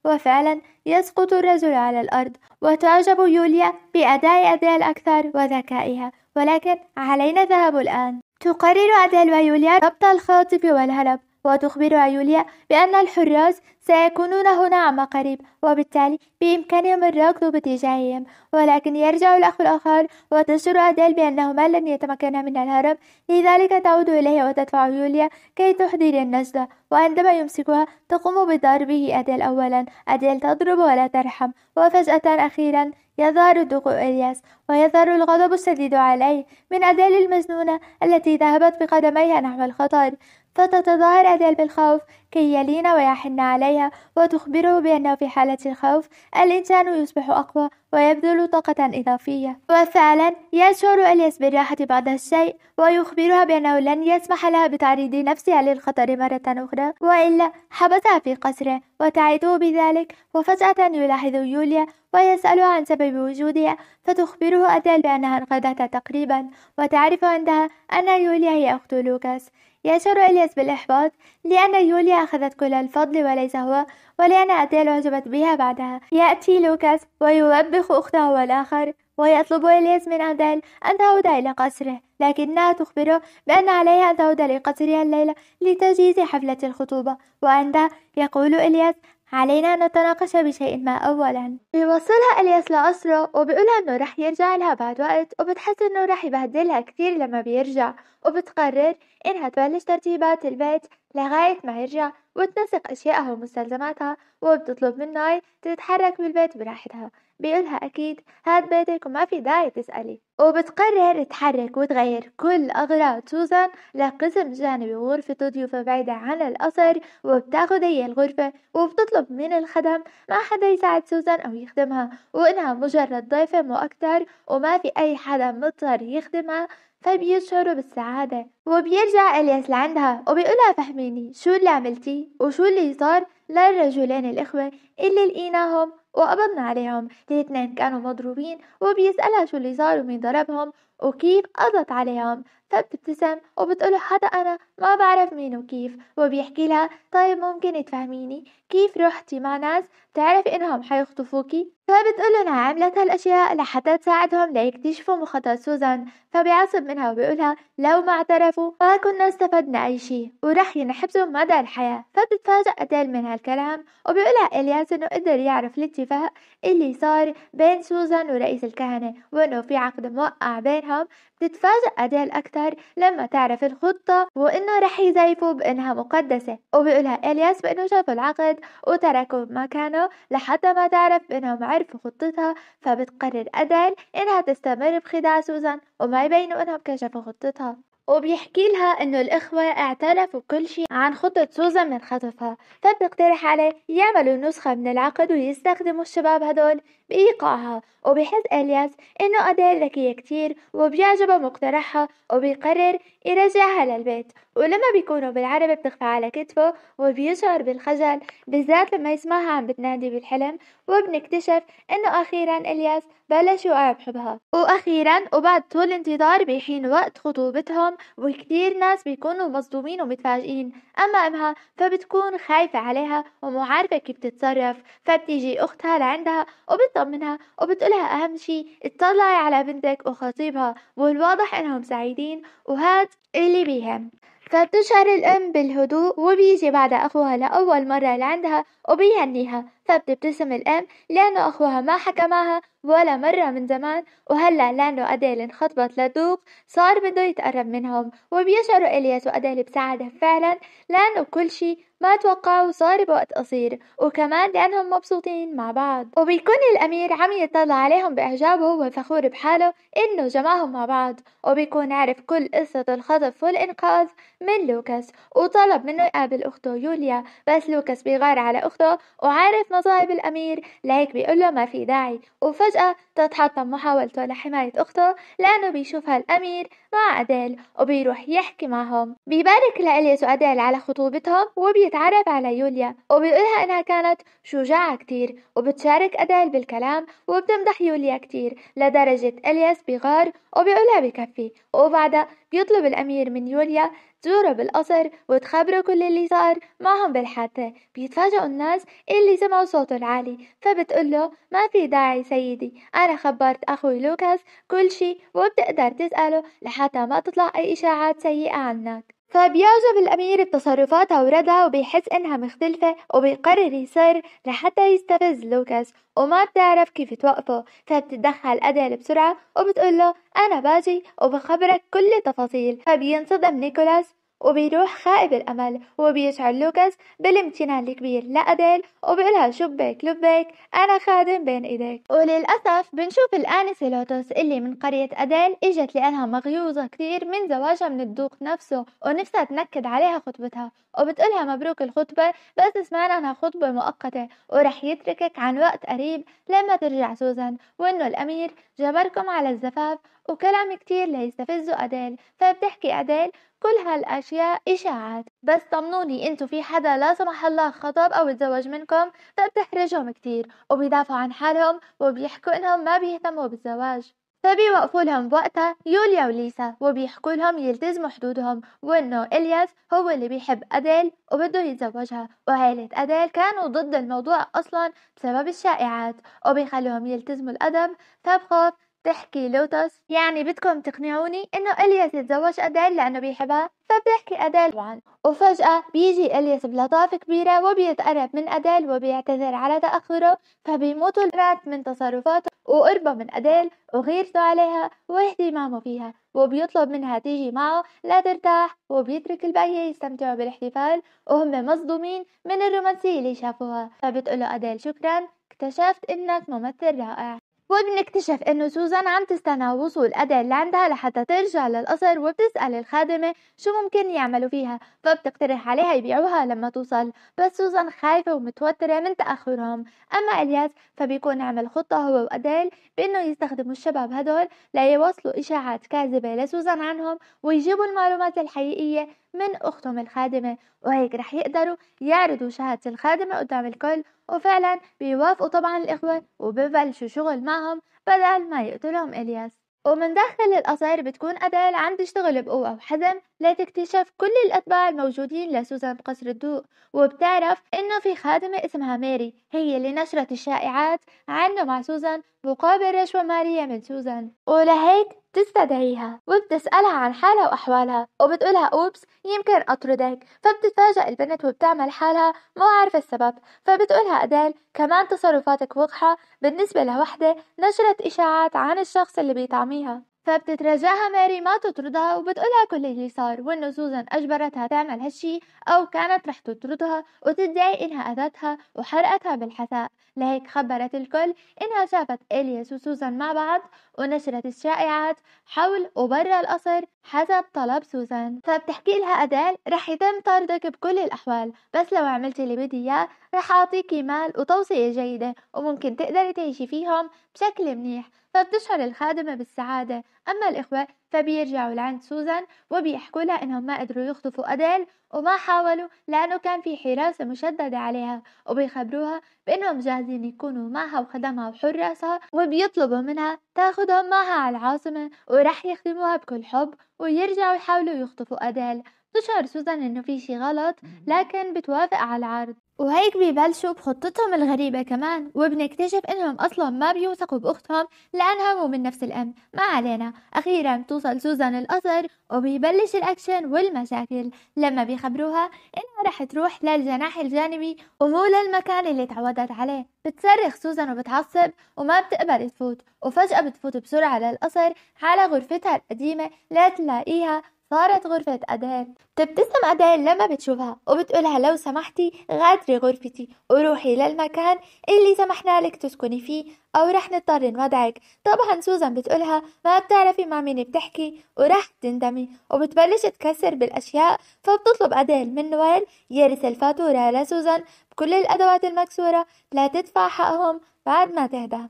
[SPEAKER 1] وفعلا يسقط الرجل على الأرض وتعجب يوليا بأداء أديل أكثر وذكائها ولكن علينا الذهاب الآن تقرر أدل ويوليا ربط الخاطف والهرب وتخبر يوليا بأن الحراس سيكونون هنا عما قريب وبالتالي بإمكانهم الركض باتجاههم ولكن يرجع الأخ الآخر وتشعر أديل بأنهما لن يتمكنا من الهرب لذلك تعود إليه وتدفع يوليا كي تحضر النجدة وعندما يمسكها تقوم بضربه أديل أولا أديل تضرب ولا ترحم وفجأة أخيرا يظهر دوق إلياس ويظهر الغضب الشديد عليه من أدال المجنونة التي ذهبت بقدميها نحو الخطر فتتظاهر أديل بالخوف كي يلين ويحن عليها وتخبره بأنه في حالة الخوف الإنسان يصبح أقوى ويبذل طاقة إضافية وفعلا يشعر إلياس بالراحة بعد الشيء ويخبرها بأنه لن يسمح لها بتعريض نفسها للخطر مرة أخرى وإلا حبسها في قصره وتعيده بذلك وفجأة يلاحظ يوليا ويسألها عن سبب وجودها فتخبره أديل بأنها انقذتها تقريبا وتعرف عندها أن يوليا هي أخت لوكاس يشعر إلياس بالإحباط لأن يوليا أخذت كل الفضل وليس هو ولأن أديل أعجبت بها بعدها يأتي لوكاس ويوبخ أخته والآخر ويطلب إلياس من أديل أن تعود إلى قصره لكنها تخبره بأن عليها أن تعود لقصرها الليلة لتجهيز حفلة الخطوبة وعندها يقول إلياس علينا أن نتناقش بشيء ما أولا بيوصلها إلياس لعصره وبيقولها إنه رح يرجع لها بعد وقت وبتحس إنه رح يبهدلها كثير لما بيرجع وبتقرر إنها تبلش ترتيبات البيت لغاية ما يرجع وتنسق أشيائها ومستلزماتها وبتطلب من ناي تتحرك بالبيت براحتها بيقولها أكيد هاد بيتك وما في داعي تسألي وبتقرر تحرك وتغير كل أغراض سوزان لقسم جانبي غرفة ضيوفة بعيدة عن القصر وبتاخد هي الغرفة وبتطلب من الخدم ما حدا يساعد سوزان أو يخدمها وإنها مجرد ضيفة مو أكتر وما في أي حدا مضطر يخدمها فبيشعروا بالسعادة وبيرجع إلياس لعندها وبيقولها فهميني شو اللي عملتي وشو اللي صار للرجلين الإخوة اللي لقيناهم وقبضنا عليهم الاتنين كانوا مضروبين وبيسألها شو اللي صار ومين ضربهم وكيف قضت عليهم فبتبتسم وبتقوله حتى أنا ما بعرف مين وكيف وبيحكي لها طيب ممكن تفهميني كيف رحتي مع ناس بتعرفي إنهم حيخطفوكي فبتقول إنها عملت هالأشياء لحتى تساعدهم ليكتشفوا مخطط سوزان فبيعصب منها وبيقولها لو ما اعترفوا ما كنا استفدنا أي شيء ورح ينحبسوا مدى الحياة فبتتفاجأ أديل من هالكلام وبيقولها إلياس بحيث أنه قدر يعرف الاتفاق اللي صار بين سوزان ورئيس الكهنة وأنه في عقد موقع بينهم بتتفاجأ أديل أكتر لما تعرف الخطة وأنه رح يزيفوا بأنها مقدسة وبيقولها إلياس بأنه شافوا العقد وتركوا مكانه لحتى ما تعرف بأنهم عرفوا خطتها فبتقرر أديل إنها تستمر بخداع سوزان وما يبينوا إنهم كشفوا خطتها وبيحكي لها انه الاخوة اعترفوا كل شيء عن خطة سوزان من خطفها فبتقترح عليه يعملوا نسخة من العقد ويستخدموا الشباب هدول بإيقاعها وبيحس إلياس إنه أديل ذكية كتير وبيعجبه مقترحها وبيقرر يرجعها للبيت ولما بيكونوا بالعربة بتخفى على كتفه وبيشعر بالخجل بالذات لما يسمعها عم بتنادي بالحلم وبنكتشف إنه أخيرا إلياس بلش يقع بحبها وأخيرا وبعد طول انتظار بيحين وقت خطوبتهم وكتير ناس بيكونوا مصدومين ومتفاجئين أما أمها فبتكون خايفة عليها ومو عارفة كيف تتصرف فبتيجي أختها لعندها وبت منها وبتقولها أهم شي اطلعي على بنتك وخطيبها والواضح إنهم سعيدين وهاد اللي بيهم فتشعر الأم بالهدوء وبيجي بعد أخوها لأول مرة لعندها وبيهنيها فبتبتسم الأم لأنه أخوها ما حكى معها ولا مرة من زمان وهلأ لأنه أديل انخطبت لدوق صار بده يتقرب منهم وبيشعر إلياس وأديل بسعادة فعلا لأنه كل شي ما توقعوا صار بوقت قصير وكمان لأنهم مبسوطين مع بعض وبيكون الأمير عم يطلع عليهم بإعجابه وفخور بحاله إنه جمعهم مع بعض وبيكون عارف كل قصة الخطف والإنقاذ من لوكاس وطلب منه يقابل أخته يوليا بس لوكاس بيغار على أخته وعارف مصائب الأمير لهيك بيقول له ما في داعي وفجأة تتحطم محاولته لحماية أخته لأنه بيشوفها الأمير مع أديل وبيروح يحكي معهم بيبارك لإليس وأديل على خطوبتهم وبيتعرف على يوليا وبيقولها إنها كانت شجاعة كتير وبتشارك أديل بالكلام وبتمدح يوليا كتير لدرجة إلياس بيغار وبيقولها بكفي وبعدها بيطلب الأمير من يوليا تزوره بالقصر وتخبره كل اللي صار معهم بالحادثة بيتفاجئوا الناس اللي سمعوا صوته العالي فبتقول له ما في داعي سيدي أنا خبرت أخوي لوكاس كل شي وبتقدر تسأله لحد حتى ما تطلع أي إشاعات سيئة عنك فبيعجب الأمير بتصرفاتها وردها وبيحس إنها مختلفة وبيقرر يصر لحتى يستفز لوكاس وما بتعرف كيف توقفه فبتتدخل أديل بسرعة وبتقول له أنا باجي وبخبرك كل التفاصيل فبينصدم نيكولاس وبيروح خائب الأمل وبيشعر لوكاس بالامتنان الكبير لأديل وبيقولها شبيك لبيك أنا خادم بين إيديك وللأسف بنشوف الآنسة لوتوس اللي من قرية أديل إجت لأنها مغيوظة كثير من زواجها من الدوق نفسه ونفسها تنكد عليها خطبتها وبتقولها مبروك الخطبة بس سمعنا انها خطبة مؤقتة ورح يتركك عن وقت قريب لما ترجع سوزان وانه الامير جبركم على الزفاف وكلام كتير ليستفزوا أديل فبتحكي أديل كل هالأشياء إشاعات بس طمنوني انتو في حدا لا سمح الله خطب أو تزوج منكم فبتحرجهم كتير وبيدافعوا عن حالهم وبيحكوا انهم ما بيهتموا بالزواج فبيوقفوا لهم وقتها يوليا وليسا وبيحكوا لهم يلتزموا حدودهم وانه الياس هو اللي بيحب اديل وبده يتزوجها وعيلة اديل كانوا ضد الموضوع اصلا بسبب الشائعات وبيخلوهم يلتزموا الادب فبخوف بتحكي لوتس يعني بدكم تقنعوني انه الياس يتزوج اديل لانه بيحبها فبتحكي اديل طبعا وفجأة بيجي الياس بلطافة كبيرة وبيتقرب من اديل وبيعتذر على تأخره فبيموتوا الرات من تصرفاته وقربه من أديل وغيرته عليها واهتمامه فيها وبيطلب منها تيجي معه لا ترتاح وبيترك البقية يستمتعوا بالاحتفال وهم مصدومين من الرومانسية اللي شافوها فبتقوله أديل شكرا اكتشفت انك ممثل رائع وبنكتشف انه سوزان عم تستنى وصول أديل لعندها لحتى ترجع للقصر وبتسأل الخادمة شو ممكن يعملوا فيها فبتقترح عليها يبيعوها لما توصل بس سوزان خايفة ومتوترة من تأخرهم أما إلياس فبيكون عمل خطة هو وأديل بأنه يستخدموا الشباب هدول ليوصلوا إشاعات كاذبة لسوزان عنهم ويجيبوا المعلومات الحقيقية من أختهم الخادمة وهيك رح يقدروا يعرضوا شهادة الخادمة قدام الكل وفعلا بيوافقوا طبعا الإخوة وببلشوا شغل معهم بدل ما يقتلهم إلياس ومن داخل القصر بتكون أدال عم تشتغل بقوة وحزم لا تكتشف كل الأتباع الموجودين لسوزان بقصر الضوء وبتعرف إنه في خادمة اسمها ماري هي اللي نشرت الشائعات عنه مع سوزان مقابل رشوة مالية من سوزان ولهيك تستدعيها وبتسألها عن حالها وأحوالها وبتقولها أوبس يمكن أطردك فبتتفاجأ البنت وبتعمل حالها مو عارفة السبب فبتقولها أدال كمان تصرفاتك وقحة بالنسبة لوحدة نشرت إشاعات عن الشخص اللي بيطعميها فبتترجاها ماري ما تطردها وبتقولها كل اللي صار وانه سوزان اجبرتها تعمل هالشي او كانت رح تطردها وتدعي انها اذتها وحرقتها بالحثاء لهيك خبرت الكل انها شافت الياس وسوزان مع بعض ونشرت الشائعات حول وبرا القصر حسب طلب سوزان فبتحكي لها ادال رح يتم طردك بكل الاحوال بس لو عملتي اللي بدي اياه رح اعطيكي مال وتوصية جيدة وممكن تقدري تعيشي فيهم بشكل منيح فبتشعر الخادمة بالسعادة أما الإخوة فبيرجعوا لعند سوزان وبيحكوا لها إنهم ما قدروا يخطفوا أديل وما حاولوا لأنه كان في حراسة مشددة عليها وبيخبروها بإنهم جاهزين يكونوا معها وخدمها وحراسها وبيطلبوا منها تاخدهم معها على العاصمة ورح يخدموها بكل حب ويرجعوا يحاولوا يخطفوا أديل تشعر سوزان إنه في شي غلط لكن بتوافق على العرض وهيك ببلشوا بخطتهم الغريبة كمان وبنكتشف انهم اصلا ما بيوثقوا باختهم لانها مو من نفس الام ما علينا اخيرا بتوصل سوزان القصر وبيبلش الاكشن والمشاكل لما بيخبروها انها رح تروح للجناح الجانبي ومو للمكان اللي تعودت عليه بتصرخ سوزان وبتعصب وما بتقبل تفوت وفجأة بتفوت بسرعة للقصر على غرفتها القديمة لتلاقيها صارت غرفة أديل تبتسم أديل لما بتشوفها وبتقولها لو سمحتي غادري غرفتي وروحي للمكان اللي سمحنا لك تسكني فيه أو رح نضطر نودعك طبعا سوزان بتقولها ما بتعرفي مع مين بتحكي ورح تندمي وبتبلش تكسر بالأشياء فبتطلب أديل من نويل يرسل فاتورة لسوزان بكل الأدوات المكسورة لا تدفع حقهم بعد ما تهدى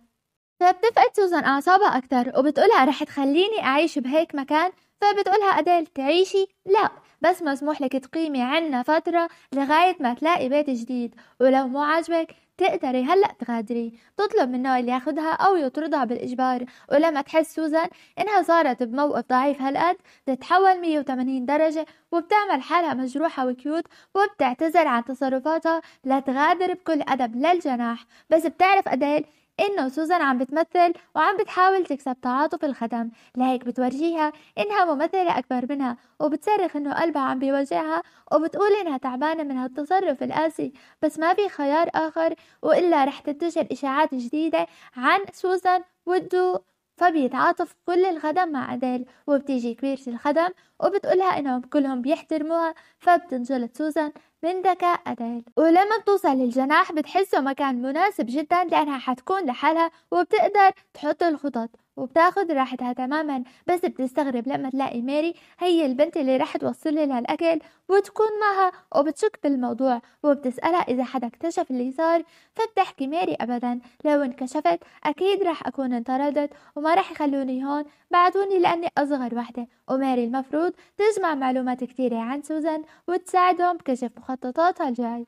[SPEAKER 1] فبتفقد سوزان أعصابها أكتر وبتقولها رح تخليني أعيش بهيك مكان فبتقولها أديل تعيشي لا بس مسموح لك تقيمي عنا فترة لغاية ما تلاقي بيت جديد ولو مو عاجبك تقدري هلأ تغادري تطلب منه اللي ياخدها أو يطردها بالإجبار ولما تحس سوزان إنها صارت بموقف ضعيف هالقد تتحول 180 درجة وبتعمل حالها مجروحة وكيوت وبتعتذر عن تصرفاتها لتغادر بكل أدب للجناح بس بتعرف أديل إنه سوزان عم بتمثل وعم بتحاول تكسب تعاطف الخدم لهيك بتورجيها إنها ممثلة أكبر منها وبتصرخ إنه قلبها عم بيوجعها وبتقول إنها تعبانة من هالتصرف القاسي بس ما في خيار آخر وإلا رح تنتشر إشاعات جديدة عن سوزان والدو فبيتعاطف كل الخدم مع أديل وبتيجي كبيرة الخدم وبتقولها إنهم كلهم بيحترموها فبتنجلط سوزان من ذكاء أديل ولما بتوصل للجناح بتحسه مكان مناسب جدا لأنها حتكون لحالها وبتقدر تحط الخطط وبتاخد راحتها تماما بس بتستغرب لما تلاقي ماري هي البنت اللي راح توصل لها الأكل وتكون معها وبتشك بالموضوع وبتسألها إذا حدا اكتشف اللي صار فبتحكي ماري أبدا لو انكشفت أكيد راح أكون انطردت وما راح يخلوني هون بعتوني لأني أصغر وحدة وماري المفروض تجمع معلومات كثيرة عن سوزان وتساعدهم بكشف مخططاتها الجاي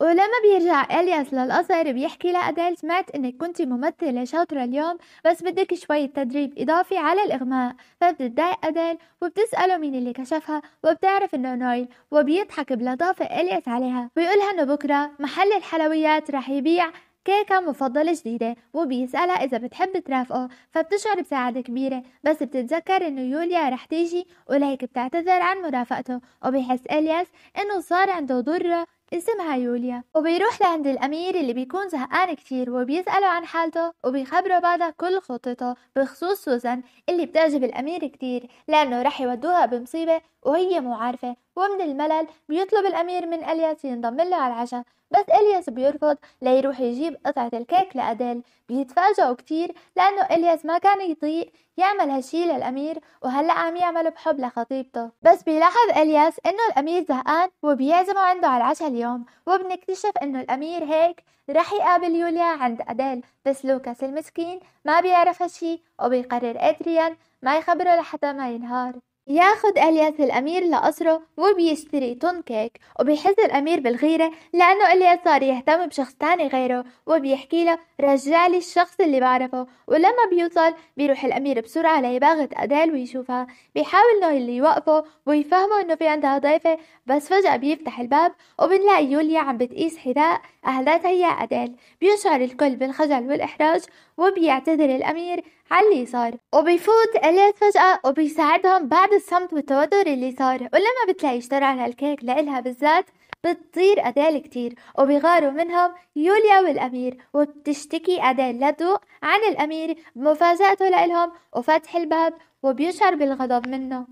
[SPEAKER 1] ولما بيرجع الياس للقصر بيحكي لأديل سمعت انك كنت ممثلة شاطرة اليوم بس بدك شوية تدريب اضافي على الاغماء فبتتضايق أديل وبتسأله مين اللي كشفها وبتعرف انه نويل وبيضحك بلطافة الياس عليها ويقولها انه بكرة محل الحلويات رح يبيع كيكة مفضلة جديدة وبيسألها إذا بتحب ترافقه فبتشعر بسعادة كبيرة بس بتتذكر إنه يوليا رح تيجي ولهيك بتعتذر عن مرافقته وبيحس إلياس إنه صار عنده ضرة اسمها يوليا وبيروح لعند الأمير اللي بيكون زهقان كتير وبيسأله عن حالته وبيخبره بعدها كل خطته بخصوص سوزان اللي بتعجب الأمير كتير لأنه رح يودوها بمصيبة وهي مو عارفة ومن الملل بيطلب الأمير من إلياس ينضم له على العشاء بس إلياس بيرفض ليروح يجيب قطعة الكيك لأديل بيتفاجئوا كتير لأنه إلياس ما كان يطيق يعمل هالشي للأمير وهلأ عم يعمله بحب لخطيبته بس بيلاحظ إلياس إنه الأمير زهقان وبيعزمه عنده على العشاء اليوم وبنكتشف إنه الأمير هيك رح يقابل يوليا عند أديل بس لوكاس المسكين ما بيعرف هالشي وبيقرر أدريان ما يخبره لحتى ما ينهار ياخد إلياس الأمير لقصره وبيشتري طن كيك وبيحس الأمير بالغيرة لأنه إلياس صار يهتم بشخص تاني غيره وبيحكي له رجالي الشخص اللي بعرفه ولما بيوصل بيروح الأمير بسرعة ليباغة أديل ويشوفها بيحاول إنه اللي يوقفه ويفهمه إنه في عندها ضيفة بس فجأة بيفتح الباب وبنلاقي يوليا عم بتقيس حذاء أهدتها يا أديل بيشعر الكل بالخجل والإحراج وبيعتذر الأمير على اللي صار وبيفوت إليت فجأة وبيساعدهم بعد الصمت والتوتر اللي صار ولما بتلاقي اشترى على الكيك لإلها بالذات بتطير أديل كتير وبيغاروا منهم يوليا والأمير وبتشتكي أديل لدو عن الأمير بمفاجأته لإلهم وفتح الباب وبيشعر بالغضب منه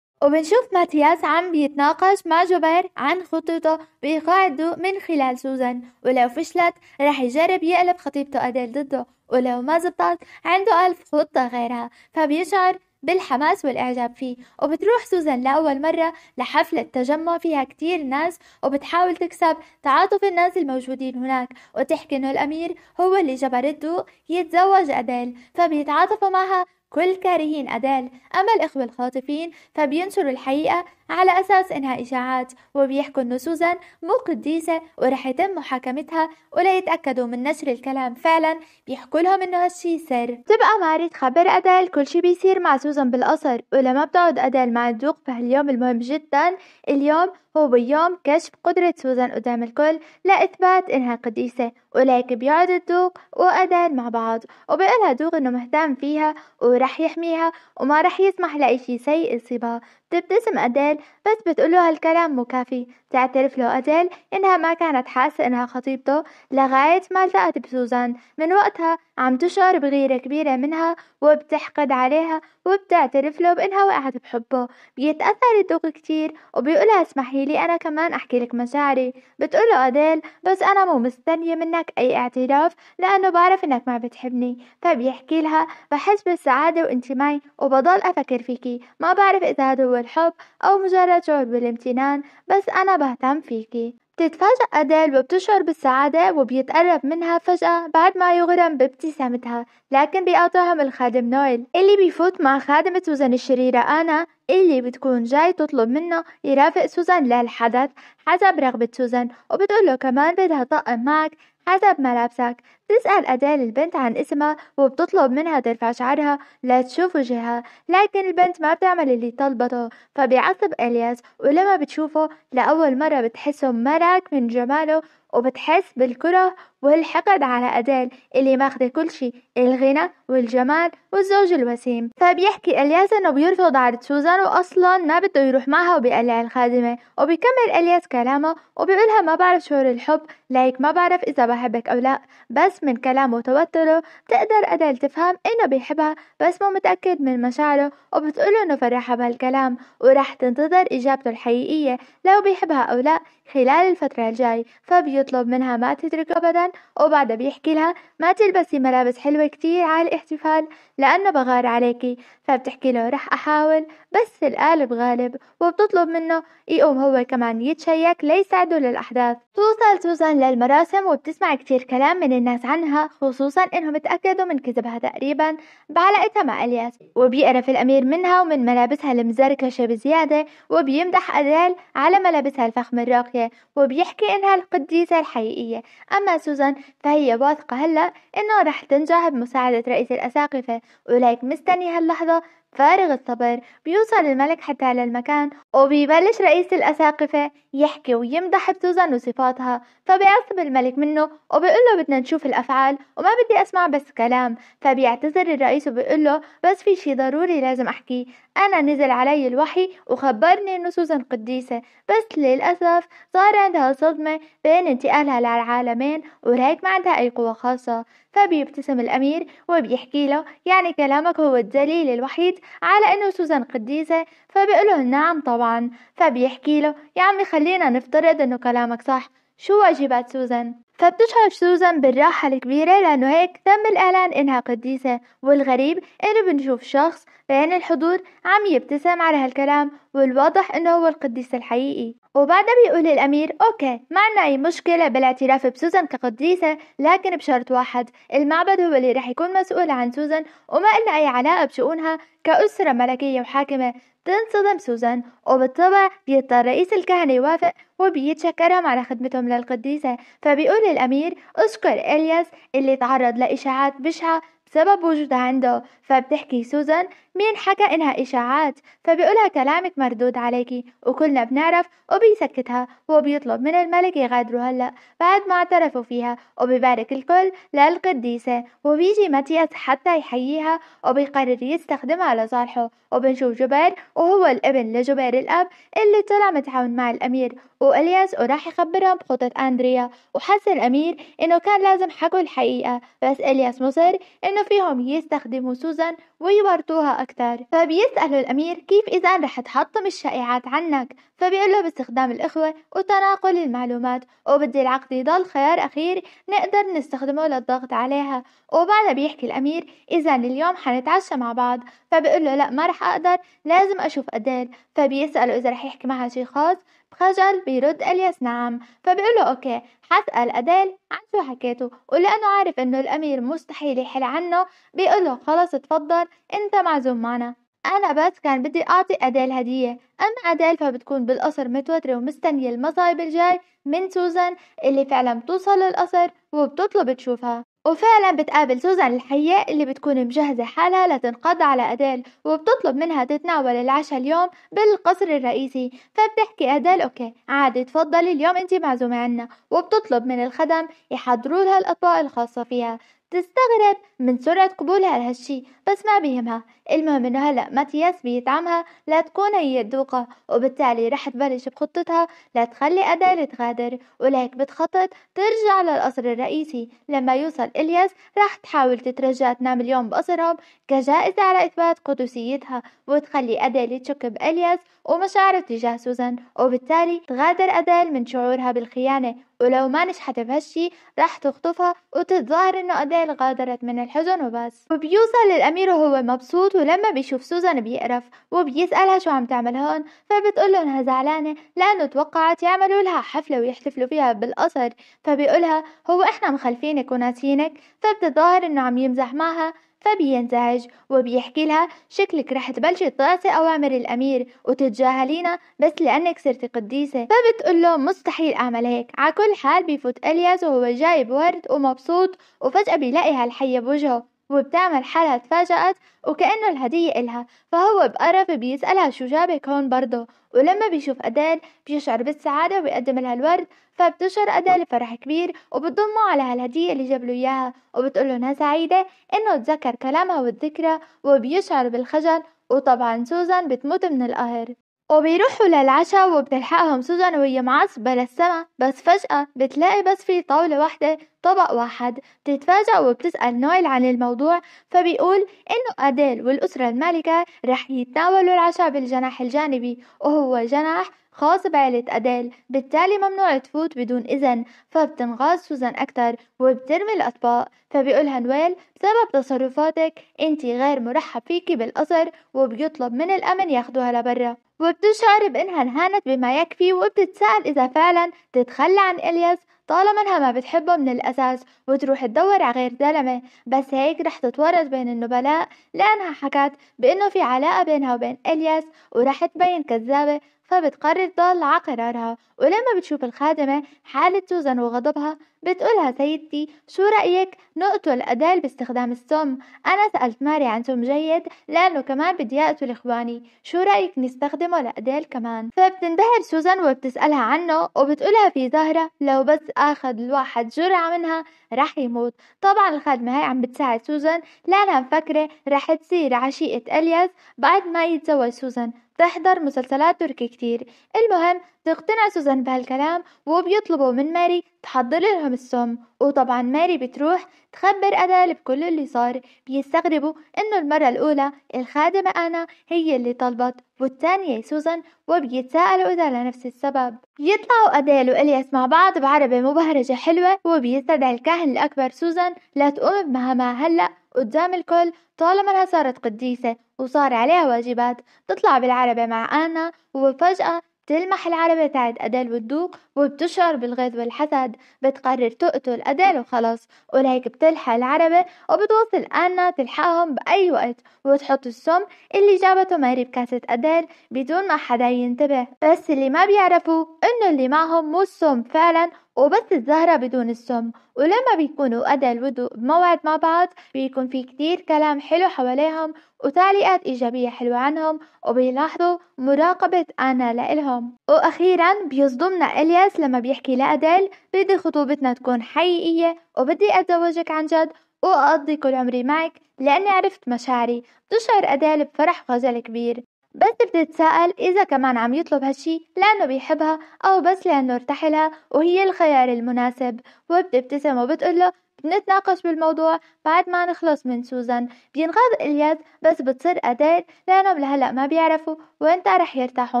[SPEAKER 1] وبنشوف ماتياس عم بيتناقش مع جوبير عن خطته بإيقاع الضوء من خلال سوزان ولو فشلت رح يجرب يقلب خطيبته أديل ضده ولو ما زبطت عنده ألف خطة غيرها فبيشعر بالحماس والإعجاب فيه وبتروح سوزان لأول مرة لحفلة تجمع فيها كتير ناس وبتحاول تكسب تعاطف الناس الموجودين هناك وتحكي إنه الأمير هو اللي جبر الضوء يتزوج أديل فبيتعاطفوا معها كل كارهين أدال أما الإخوة الخاطفين فبينشروا الحقيقة على أساس إنها إشاعات وبيحكوا إنه سوزان مو قديسة ورح يتم محاكمتها وليتأكدوا من نشر الكلام فعلا بيحكوا لهم إنه هالشي سر تبقى ماري تخبر أدال كل شي بيصير مع سوزان بالقصر ولما بتقعد أدال مع الدوق فهاليوم المهم جدا اليوم هو بيوم كشف قدرة سوزان قدام الكل لإثبات إنها قديسة وليك بيقعد الدوق وأدال مع بعض وبيقولها دوق إنه مهتم فيها ورح يحميها وما رح يسمح لأي شي سيء يصيبها تبتسم أديل بس بتقوله هالكلام مو كافي تعترف له أديل إنها ما كانت حاسة إنها خطيبته لغاية ما التقت بسوزان من وقتها عم تشعر بغيرة كبيرة منها وبتحقد عليها وبتعترف له بإنها وقعت بحبه بيتأثر الدوق كتير وبيقولها اسمحي لي أنا كمان أحكي لك مشاعري بتقوله أديل بس أنا مو مستنية منك أي اعتراف لأنه بعرف إنك ما بتحبني فبيحكي لها بحس بالسعادة وإنت معي وبضل أفكر فيكي ما بعرف إذا هذا هو الحب أو مجرد شعور بالامتنان بس أنا بهتم فيكي بتتفاجأ أديل وبتشعر بالسعادة وبيتقرب منها فجأة بعد ما يغرم بابتسامتها لكن بيقاطعهم الخادم نويل اللي بيفوت مع خادمة سوزان الشريرة أنا اللي بتكون جاي تطلب منه يرافق سوزان للحدث حسب رغبة سوزان وبتقوله كمان بدها طقم معك حسب ملابسك بتسأل أديل البنت عن اسمها وبتطلب منها ترفع شعرها لا تشوف وجهها لكن البنت ما بتعمل اللي طلبته فبيعصب إلياس ولما بتشوفه لأول مرة بتحسه ملاك من جماله وبتحس بالكره والحقد على أديل اللي ماخذه كل شيء الغنى والجمال والزوج الوسيم فبيحكي طيب، الياس انه بيرفض عرض سوزان واصلا ما بده يروح معها وبيقلع الخادمة وبيكمل الياس كلامه وبيقولها ما بعرف شعور الحب لايك ما بعرف اذا بحبك او لا بس من كلامه وتوتره بتقدر أديل تفهم انه بيحبها بس مو متأكد من مشاعره وبتقوله انه فرحها بهالكلام وراح تنتظر اجابته الحقيقية لو بيحبها او لا خلال الفترة الجاي فبيطلع بيطلب منها ما تترك أبدا وبعدها بيحكي لها ما تلبسي ملابس حلوة كتير على الاحتفال لأنه بغار عليكي فبتحكي له رح أحاول بس القالب غالب وبتطلب منه يقوم هو كمان يتشيك ليساعده للأحداث توصل سوزان للمراسم وبتسمع كتير كلام من الناس عنها خصوصا إنهم تأكدوا من كذبها تقريبا بعلاقتها مع إلياس وبيقرف الأمير منها ومن ملابسها المزركشة بزيادة وبيمدح أديل على ملابسها الفخمة الراقية وبيحكي إنها القديسة غير حقيقية أما سوزان فهي واثقة هلأ إنه رح تنجح بمساعدة رئيس الأساقفة وليك مستني هاللحظة فارغ الصبر بيوصل الملك حتى على المكان وبيبلش رئيس الأساقفة يحكي ويمدح بسوزان وصفاتها فبيعصب الملك منه وبيقول له بدنا نشوف الأفعال وما بدي أسمع بس كلام فبيعتذر الرئيس وبيقول له بس في شي ضروري لازم أحكيه أنا نزل علي الوحي وخبرني إنه سوزان قديسة بس للأسف صار عندها صدمة بين انتقالها للعالمين وهيك ما عندها أي قوة خاصة فبيبتسم الأمير وبيحكي له يعني كلامك هو الدليل الوحيد على انه سوزان قديسة فبيقول له نعم طبعا فبيحكي له يا عمي خلينا نفترض انه كلامك صح شو واجبات سوزان؟ فبتشعر سوزان بالراحة الكبيرة لأنه هيك تم الإعلان إنها قديسة والغريب إنه بنشوف شخص بين الحضور عم يبتسم على هالكلام والواضح إنه هو القديس الحقيقي وبعدها بيقول الأمير أوكي ما عنا أي مشكلة بالاعتراف بسوزان كقديسة لكن بشرط واحد المعبد هو اللي رح يكون مسؤول عن سوزان وما إلنا أي علاقة بشؤونها كأسرة ملكية وحاكمة تنصدم سوزان وبالطبع بيضطر رئيس الكهنة يوافق وبيتشكرهم على خدمتهم للقديسة فبيقول الأمير اشكر إلياس اللي تعرض لإشاعات بشعة سبب وجودها عنده فبتحكي سوزان مين حكى إنها إشاعات فبيقولها كلامك مردود عليكي وكلنا بنعرف وبيسكتها وبيطلب من الملك يغادروا هلأ بعد ما اعترفوا فيها وبيبارك الكل للقديسة وبيجي ماتياس حتى يحييها وبيقرر يستخدمها لصالحه وبنشوف جبير وهو الابن لجبير الأب اللي طلع متعاون مع الأمير وإلياس وراح يخبرهم بخطة أندريا وحس الأمير إنه كان لازم حكوا الحقيقة بس إلياس مصر إنه فیهم یستخدم سوزان ويورطوها أكثر فبيسألوا الأمير كيف إذا رح تحطم الشائعات عنك فبيقول له باستخدام الإخوة وتناقل المعلومات وبدي العقد يضل خيار أخير نقدر نستخدمه للضغط عليها وبعدها بيحكي الأمير إذا اليوم حنتعشى مع بعض فبيقول له لا ما رح أقدر لازم أشوف أديل فبيسأله إذا رح يحكي معها شي خاص خجل بيرد اليس نعم فبيقول له اوكي حسأل أديل عن شو حكيته ولأنه عارف إنه الأمير مستحيل يحل عنه بيقول له خلص تفضل أنت معزوم معنا أنا بس كان بدي أعطي أديل هدية أما أديل فبتكون بالقصر متوترة ومستنية المصايب الجاي من سوزان اللي فعلا بتوصل للقصر وبتطلب تشوفها وفعلا بتقابل سوزان الحية اللي بتكون مجهزة حالها لتنقض على أديل وبتطلب منها تتناول العشاء اليوم بالقصر الرئيسي فبتحكي أديل أوكي عادي تفضلي اليوم أنت معزومة عنا وبتطلب من الخدم يحضروا لها الأطباق الخاصة فيها تستغرب من سرعة قبولها لهالشي بس ما بيهمها المهم انه هلأ ماتياس بيدعمها لا تكون هي الدوقة وبالتالي رح تبلش بخطتها لا تخلي أدال تغادر ولهيك بتخطط ترجع للقصر الرئيسي لما يوصل إلياس رح تحاول تترجع تنام اليوم بقصرهم كجائزة على إثبات قدسيتها وتخلي أدال تشك بإلياس ومشاعره تجاه سوزان وبالتالي تغادر أدال من شعورها بالخيانة ولو ما نجحت بهالشي راح تخطفها وتتظاهر انه أديل غادرت من الحزن وبس وبيوصل الأمير وهو مبسوط ولما بيشوف سوزان بيقرف وبيسألها شو عم تعمل هون فبتقوله انها زعلانة لأنه توقعت يعملوا لها حفلة ويحتفلوا فيها بالقصر فبيقولها هو احنا مخلفينك وناسينك فبتتظاهر انه عم يمزح معها فبينزعج وبيحكي لها شكلك رح تبلشي تطيعي أوامر الأمير وتتجاهلينا بس لأنك صرتي قديسة فبتقول له مستحيل أعمل هيك على كل حال بيفوت إلياس وهو جايب ورد ومبسوط وفجأة بيلاقي هالحية بوجهه وبتعمل حالها تفاجأت وكأنه الهدية إلها فهو بقرب بيسألها شو جابك هون برضه ولما بيشوف أديل بيشعر بالسعادة وبيقدم لها الورد فبتشعر أديل بفرح كبير وبتضمه على هالهدية اللي جاب له إياها وبتقول له إنها سعيدة إنه تذكر كلامها والذكرى وبيشعر بالخجل وطبعا سوزان بتموت من القهر وبيروحوا للعشا وبتلحقهم سوزان وهي معصبة للسما بس فجأة بتلاقي بس في طاولة واحدة طبق واحد بتتفاجأ وبتسأل نويل عن الموضوع فبيقول إنه أديل والأسرة المالكة رح يتناولوا العشاء بالجناح الجانبي وهو جناح خاص بعيلة أديل بالتالي ممنوع تفوت بدون إذن فبتنغاز سوزان أكتر وبترمي الأطباق فبيقولها نويل بسبب تصرفاتك أنت غير مرحب فيكي بالأسر وبيطلب من الأمن ياخدوها لبرا وبتشعر بإنها انهانت بما يكفي وبتتساءل إذا فعلا تتخلى عن إلياس طالما إنها ما بتحبه من الأساس وتروح تدور على غير زلمة بس هيك رح تتورط بين النبلاء لأنها حكت بإنه في علاقة بينها وبين إلياس ورح تبين كذابة فبتقرر تضل على قرارها ولما بتشوف الخادمة حالة توزن وغضبها بتقولها سيدتي شو رأيك نقتل أديل باستخدام السم أنا سألت ماري عن سم جيد لأنه كمان بدي أقتل إخواني شو رأيك نستخدمه لأديل كمان فبتنبهر سوزان وبتسألها عنه وبتقولها في زهرة لو بس أخذ الواحد جرعة منها رح يموت طبعا الخادمة هاي عم بتساعد سوزان لأنها مفكرة رح تصير عشيقة إلياس بعد ما يتزوج سوزان تحضر مسلسلات تركي كتير المهم تقتنع سوزان بهالكلام وبيطلبوا من ماري تحضر لهم السم وطبعا ماري بتروح تخبر أدال بكل اللي صار بيستغربوا إنه المرة الأولى الخادمة أنا هي اللي طلبت والتانية سوزان وبيتساءلوا إذا لنفس السبب يطلعوا أديل وإلياس مع بعض بعربة مبهرجة حلوة وبيستدعي الكاهن الأكبر سوزان لا تقوم بمهامها هلأ قدام الكل طالما انها صارت قديسة وصار عليها واجبات تطلع بالعربة مع آنا وفجأة بتلمح العربة تاعت أديل البندق وبتشعر بالغيظ والحسد بتقرر تقتل أديل وخلص ولهيك بتلحق العربة وبتوصل أنا تلحقهم بأي وقت وبتحط السم اللي جابته ماري بكاسة أديل بدون ما حدا ينتبه بس اللي ما بيعرفوا إنه اللي معهم مو السم فعلا وبس الزهرة بدون السم ولما بيكونوا أدى ودو بموعد مع بعض بيكون في كتير كلام حلو حواليهم وتعليقات إيجابية حلوة عنهم وبيلاحظوا مراقبة أنا لإلهم وأخيرا بيصدمنا إليا الناس لما بيحكي لأديل بدي خطوبتنا تكون حقيقية وبدي أتزوجك عن جد وأقضي كل عمري معك لأني عرفت مشاعري بتشعر أديل بفرح وخجل كبير بس بتتساءل إذا كمان عم يطلب هالشي لأنه بيحبها أو بس لأنه ارتحلها وهي الخيار المناسب وبتبتسم وبتقله بنتناقش بالموضوع بعد ما نخلص من سوزان بينغاض إلياس بس بتصير أديل لأنهم لهلأ ما بيعرفوا وإنت رح يرتاحوا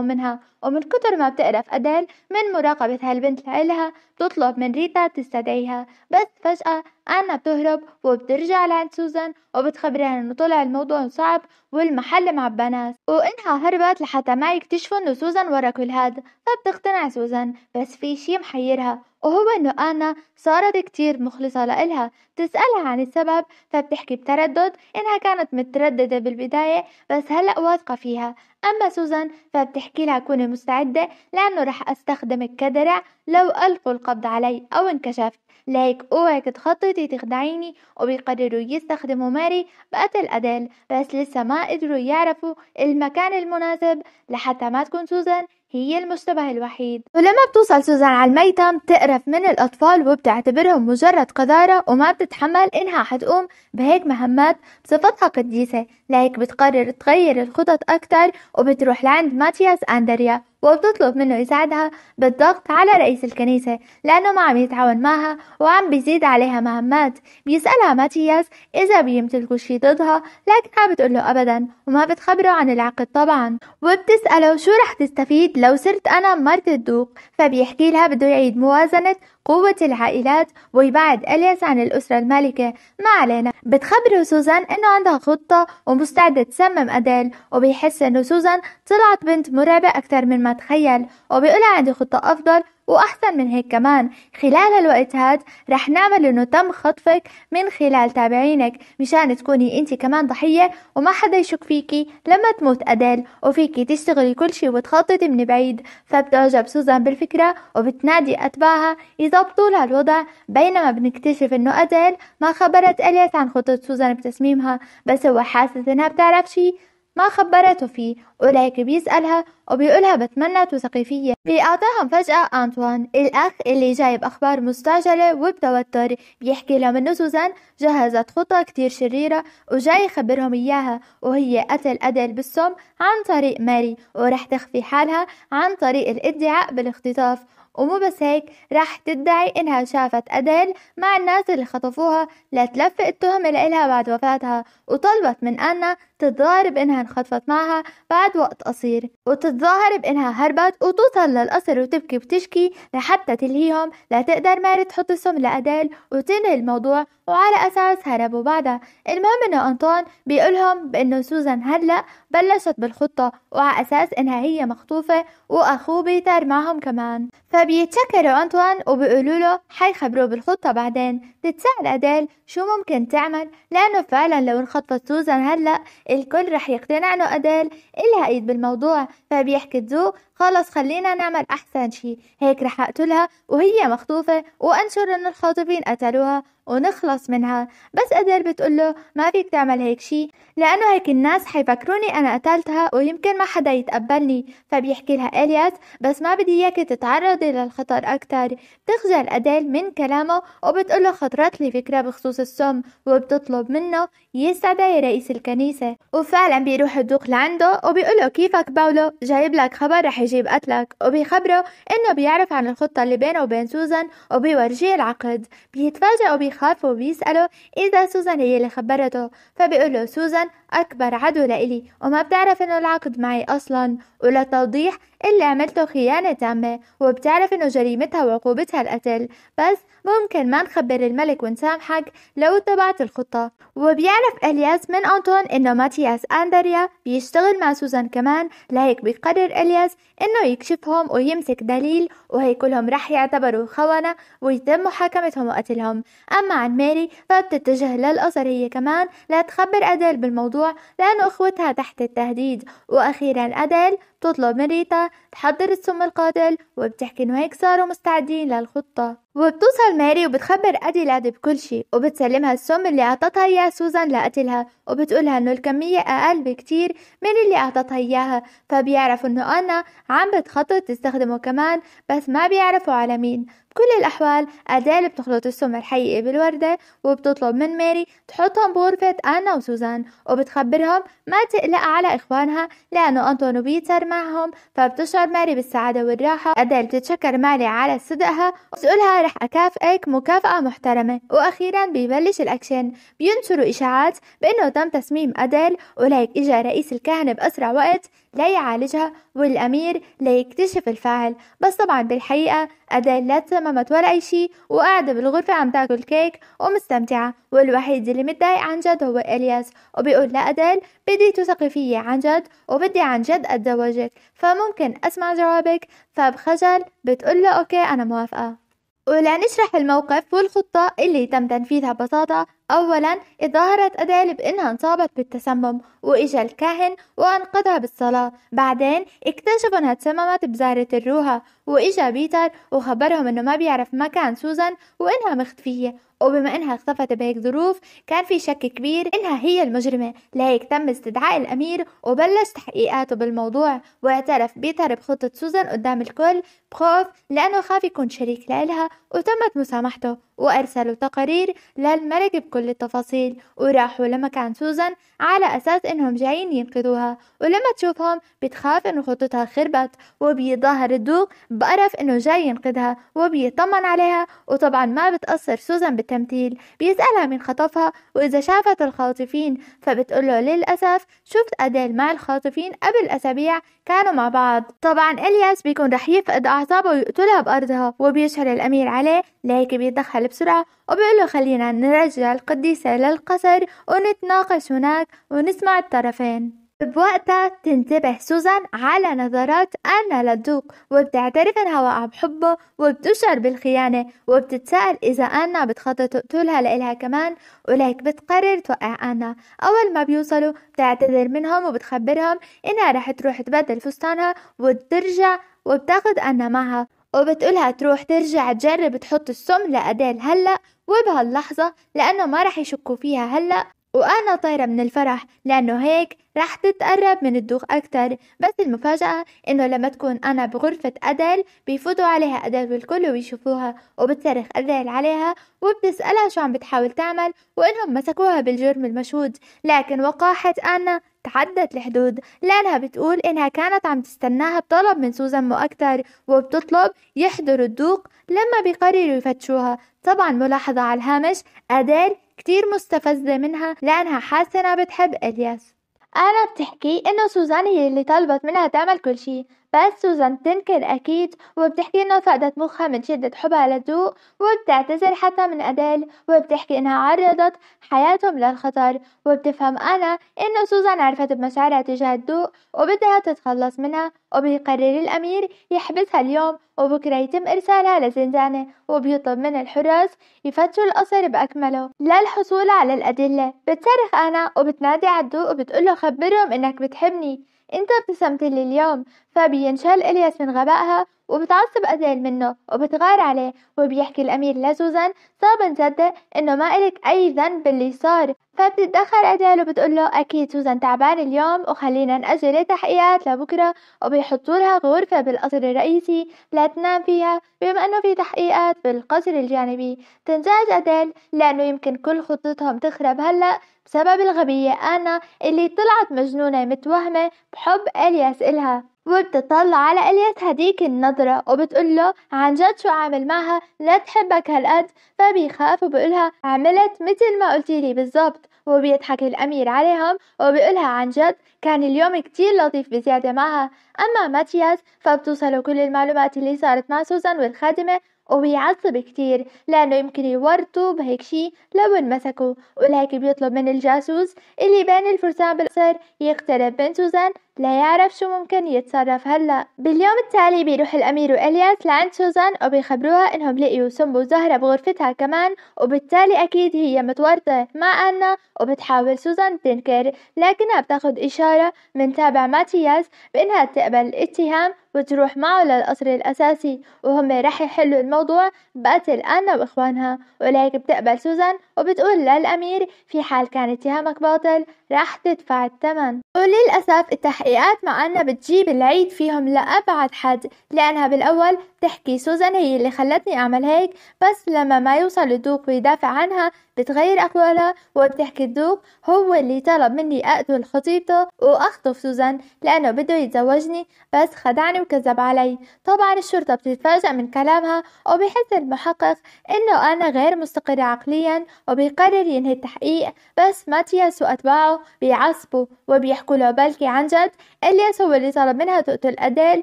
[SPEAKER 1] منها ومن كتر ما بتقرف أديل من مراقبة هالبنت لإلها بتطلب من ريتا تستدعيها بس فجأة أنا بتهرب وبترجع لعند سوزان وبتخبرها إنه طلع الموضوع صعب والمحل مع بنات وإنها هربت لحتى ما يكتشفوا إنه سوزان ورا كل هاد فبتقتنع سوزان بس في شي محيرها وهو إنه أنا صارت كتير مخلصة لإلها تسألها عن السبب فبتحكي بتردد إنها كانت مترددة بالبداية بس هلأ واثقة فيها أما سوزان فبتحكي لها كوني مستعدة لأنه رح أستخدمك كدرع لو ألقوا القبض علي أو انكشفت ليك اوعك تخططي تخدعيني وبيقرروا يستخدموا ماري بقتل أديل بس لسه ما قدروا يعرفوا المكان المناسب لحتى ما تكون سوزان هي المشتبه الوحيد ولما بتوصل سوزان على الميتم بتقرف من الأطفال وبتعتبرهم مجرد قذارة وما بتتحمل إنها حتقوم بهيك مهمات بصفتها قديسة لهيك بتقرر تغير الخطط أكتر وبتروح لعند ماتياس أندريا وبتطلب منه يساعدها بالضغط على رئيس الكنيسة لأنه ما عم يتعاون معها وعم بيزيد عليها مهمات بيسألها ماتياس إذا بيمتلكوا شي ضدها لكن ما له أبدا وما بتخبره عن العقد طبعا وبتسأله شو رح تستفيد لو صرت أنا مرت الدوق فبيحكي لها بده يعيد موازنة قوة العائلات ويبعد أليس عن الأسرة المالكة ما علينا بتخبره سوزان أنه عندها خطة ومستعدة تسمم أديل وبيحس أنه سوزان طلعت بنت مرعبة أكثر من ما تخيل وبيقولها عندي خطة أفضل وأحسن من هيك كمان خلال هالوقت هاد رح نعمل إنه تم خطفك من خلال تابعينك مشان تكوني أنت كمان ضحية وما حدا يشك فيكي لما تموت أديل وفيكي تشتغلي كل شي وتخططي من بعيد فبتعجب سوزان بالفكرة وبتنادي أتباعها يضبطوا لها الوضع بينما بنكتشف إنه أديل ما خبرت أليس عن خطة سوزان بتصميمها بس هو حاسس إنها بتعرف شي ما خبرته فيه وليك بيسألها وبيقولها بتمنى توثقي فيا بيقاطعهم فجأة أنطوان الأخ اللي جايب أخبار مستعجلة وبتوتر بيحكي لهم إنه سوزان جهزت خطة كتير شريرة وجاي يخبرهم إياها وهي قتل أديل بالسم عن طريق ماري ورح تخفي حالها عن طريق الادعاء بالاختطاف ومو بس هيك راح تدعي انها شافت اديل مع الناس اللي خطفوها لتلفق التهمة لإلها بعد وفاتها وطلبت من أنا تتظاهر بإنها انخطفت معها بعد وقت قصير وتتظاهر بإنها هربت وتوصل للقصر وتبكي وتشكي لحتى تلهيهم لا تقدر ماري تحط السم لأديل وتنهي الموضوع وعلى أساس هربوا بعدها المهم إنه أنطون بيقولهم بإنه سوزان هلأ بلشت بالخطة وعلى أساس إنها هي مخطوفة وأخوه بيتار معهم كمان فبيتشكروا أنطوان وبيقولوا له حيخبروه بالخطة بعدين تتسأل أديل شو ممكن تعمل لأنه فعلا لو انخطفت سوزان هلأ الكل رح يقتنع انه أديل إلها ايد بالموضوع فبيحكي تزو خلص خلينا نعمل احسن شي هيك رح اقتلها وهي مخطوفة وانشر انه الخاطفين قتلوها ونخلص منها بس أدير بتقول له ما فيك تعمل هيك شي لأنه هيك الناس حيفكروني أنا قتلتها ويمكن ما حدا يتقبلني فبيحكي لها إلياس بس ما بدي إياكي تتعرضي للخطر أكتر بتخجل أديل من كلامه وبتقول له خطرت لي فكرة بخصوص السم وبتطلب منه يستدعي رئيس الكنيسة وفعلا بيروح الدوق لعنده وبيقول له كيفك باولو جايب لك خبر رح يجيب قتلك وبيخبره إنه بيعرف عن الخطة اللي بينه وبين سوزان وبيورجيه العقد بيتفاجئ وبيخبره بيخاف وبيسأله إذا سوزان هي اللي خبرته فبيقول له سوزان أكبر عدو لإلي وما بتعرف إنه العقد معي أصلا وللتوضيح اللي عملته خيانة تامة وبتعرف إنه جريمتها وعقوبتها القتل بس ممكن ما نخبر الملك ونسامحك لو اتبعت الخطة وبيعرف إلياس من أنطون إنه ماتياس أندريا بيشتغل مع سوزان كمان لهيك بيقرر إلياس إنه يكشفهم ويمسك دليل وهي كلهم رح يعتبروا خونة ويتم محاكمتهم وقتلهم أما عن ماري فبتتجه للأسر هي كمان لتخبر أديل بالموضوع لأنه أخوتها تحت التهديد وأخيرا أديل بتطلب من ريتا تحضر السم القاتل وبتحكي إنه هيك صاروا مستعدين للخطة وبتوصل ماري وبتخبر أديلاد بكل شي وبتسلمها السم اللي أعطتها إياه سوزان لقتلها وبتقولها إنه الكمية أقل بكتير من اللي أعطتها إياها فبيعرف إنه أنا عم بتخطط تستخدمه كمان بس ما بيعرفوا على مين بكل الأحوال أديل بتخلط السم الحقيقي بالوردة وبتطلب من ماري تحطهم بغرفة أنا وسوزان وبتخبرهم ما تقلق على إخوانها لأنه أنطون وبيتر معهم فبتشعر ماري بالسعادة والراحة أديل بتتشكر ماري على صدقها وبتقولها رح أكافئك مكافأة محترمة وأخيرا ببلش الأكشن بينشروا إشاعات بأنه تم تسميم أديل وليك إجا رئيس الكهنة بأسرع وقت ليعالجها والأمير ليكتشف الفاعل بس طبعا بالحقيقة أديل لا تممت ولا أي شيء وقاعدة بالغرفة عم تاكل كيك ومستمتعة والوحيد اللي متضايق عن جد هو إلياس وبيقول لأديل بدي تثقي فيي عن جد وبدي عن جد أتزوجك فممكن أسمع جوابك فبخجل بتقول له أوكي أنا موافقة ولنشرح الموقف والخطة اللي تم تنفيذها ببساطة أولا ظهرت أديل بأنها انصابت بالتسمم وإجا الكاهن وأنقذها بالصلاة بعدين اكتشفوا أنها تسممت بزهرة الروها وإجا بيتر وخبرهم أنه ما بيعرف مكان سوزان وإنها مختفية وبما إنها اختفت بهيك ظروف كان في شك كبير إنها هي المجرمة لهيك تم استدعاء الأمير وبلش تحقيقاته بالموضوع واعترف بيتر بخطة سوزان قدام الكل بخوف لأنه خاف يكون شريك لإلها وتمت مسامحته وأرسلوا تقارير للملك بكل التفاصيل وراحوا لمكان سوزان على أساس إنهم جايين ينقذوها ولما تشوفهم بتخاف إنه خطتها خربت وبيظهر الدوق بقرف إنه جاي ينقذها وبيطمن عليها وطبعا ما بتأثر سوزان بالتمثيل بيسألها مين خطفها وإذا شافت الخاطفين فبتقول له للأسف شفت أديل مع الخاطفين قبل أسابيع كانوا مع بعض طبعا إلياس بيكون رح يفقد أعصابه ويقتلها بأرضها وبيشهر الأمير عليه لهيك بيتدخل بسرعة وبيقول له خلينا نرجع القديسة للقصر ونتناقش هناك ونسمع الطرفين بوقتها تنتبه سوزان على نظرات أنا للدوق وبتعترف إنها وقع بحبه وبتشعر بالخيانة وبتتساءل إذا أنا بتخطط تقتلها لإلها كمان ولهيك بتقرر توقع أنا أول ما بيوصلوا بتعتذر منهم وبتخبرهم إنها رح تروح تبدل فستانها وترجع وبتاخد أنا معها وبتقولها تروح ترجع تجرب تحط السم لأديل هلأ وبهاللحظة لأنه ما رح يشكوا فيها هلأ وأنا طايرة من الفرح لأنه هيك رح تتقرب من الدوغ أكتر بس المفاجأة إنه لما تكون أنا بغرفة أديل بيفوتوا عليها أديل والكل ويشوفوها وبتصرخ أديل عليها وبتسألها شو عم بتحاول تعمل وإنهم مسكوها بالجرم المشهود لكن وقاحة أنا تعدت الحدود لأنها بتقول إنها كانت عم تستناها بطلب من سوزان مو أكتر وبتطلب يحضروا الدوق لما بيقرروا يفتشوها طبعا ملاحظة على الهامش أديل كتير مستفزة منها لأنها حاسة إنها بتحب إلياس أنا بتحكي إنه سوزان هي اللي طلبت منها تعمل كل شي بس سوزان تنكر أكيد وبتحكي إنه فقدت مخها من شدة حبها لدو وبتعتذر حتى من أديل وبتحكي إنها عرضت حياتهم للخطر وبتفهم أنا إنه سوزان عرفت بمشاعرها تجاه الذوق وبدها تتخلص منها وبيقرر الأمير يحبسها اليوم وبكرة يتم إرسالها لزنزانة وبيطلب من الحراس يفتشوا القصر بأكمله للحصول على الأدلة بتصرخ أنا وبتنادي على وبتقول له خبرهم إنك بتحبني أنت ابتسمت لي اليوم. فبيا. ينشال إلياس من غبائها وبتعصب أديل منه وبتغار عليه وبيحكي الأمير لسوزان صعب نصدق إنه ما إلك أي ذنب باللي صار فبتتدخل أديل وبتقول له أكيد سوزان تعبان اليوم وخلينا نأجل التحقيقات لبكرة وبيحطوا لها غرفة بالقصر الرئيسي لا تنام فيها بما إنه في تحقيقات بالقصر الجانبي تنزعج أديل لأنه يمكن كل خطتهم تخرب هلأ بسبب الغبية أنا اللي طلعت مجنونة متوهمة بحب إلياس إلها وبتطلع على إلياس هديك النظرة له عن جد شو عامل معها لا تحبك هالقد فبيخاف وبقولها عملت مثل ما قلتيلي بالزبط وبيضحك الأمير عليهم وبيقولها عن جد كان اليوم كتير لطيف بزيادة معها أما ماتياس فبتوصله كل المعلومات اللي صارت مع سوزان والخادمة وبيعصب كتير لأنه يمكن يورطوا بهيك شي لو انمسكوا ولهيك بيطلب من الجاسوس اللي بين الفرسان بالقصر يقترب من سوزان لا يعرف شو ممكن يتصرف هلأ باليوم التالي بيروح الأمير وإلياس لعند سوزان وبيخبروها إنهم لقيوا سم زهرة بغرفتها كمان وبالتالي أكيد هي متورطة مع أنا وبتحاول سوزان تنكر لكنها بتاخد إشارة من تابع ماتياس بإنها تقبل الاتهام وتروح معه للقصر الأساسي وهم رح يحلوا الموضوع بقتل أنا وإخوانها ولكن بتقبل سوزان وبتقول للأمير في حال كان اتهامك باطل رح تدفع الثمن وللأسف التحقيق التحقيقات مع أنها بتجيب العيد فيهم لأبعد حد لأنها بالأول بتحكي سوزان هي اللي خلتني أعمل هيك بس لما ما يوصل الدوق ويدافع عنها بتغير أقوالها وبتحكي الدوق هو اللي طلب مني أقتل خطيبته وأخطف سوزان لأنه بده يتزوجني بس خدعني وكذب علي طبعا الشرطة بتتفاجأ من كلامها وبحس المحقق إنه أنا غير مستقرة عقليا وبيقرر ينهي التحقيق بس ماتياس وأتباعه بيعصبوا وبيحكوا له بلكي عن جد إلياس هو اللي طلب منها تقتل أديل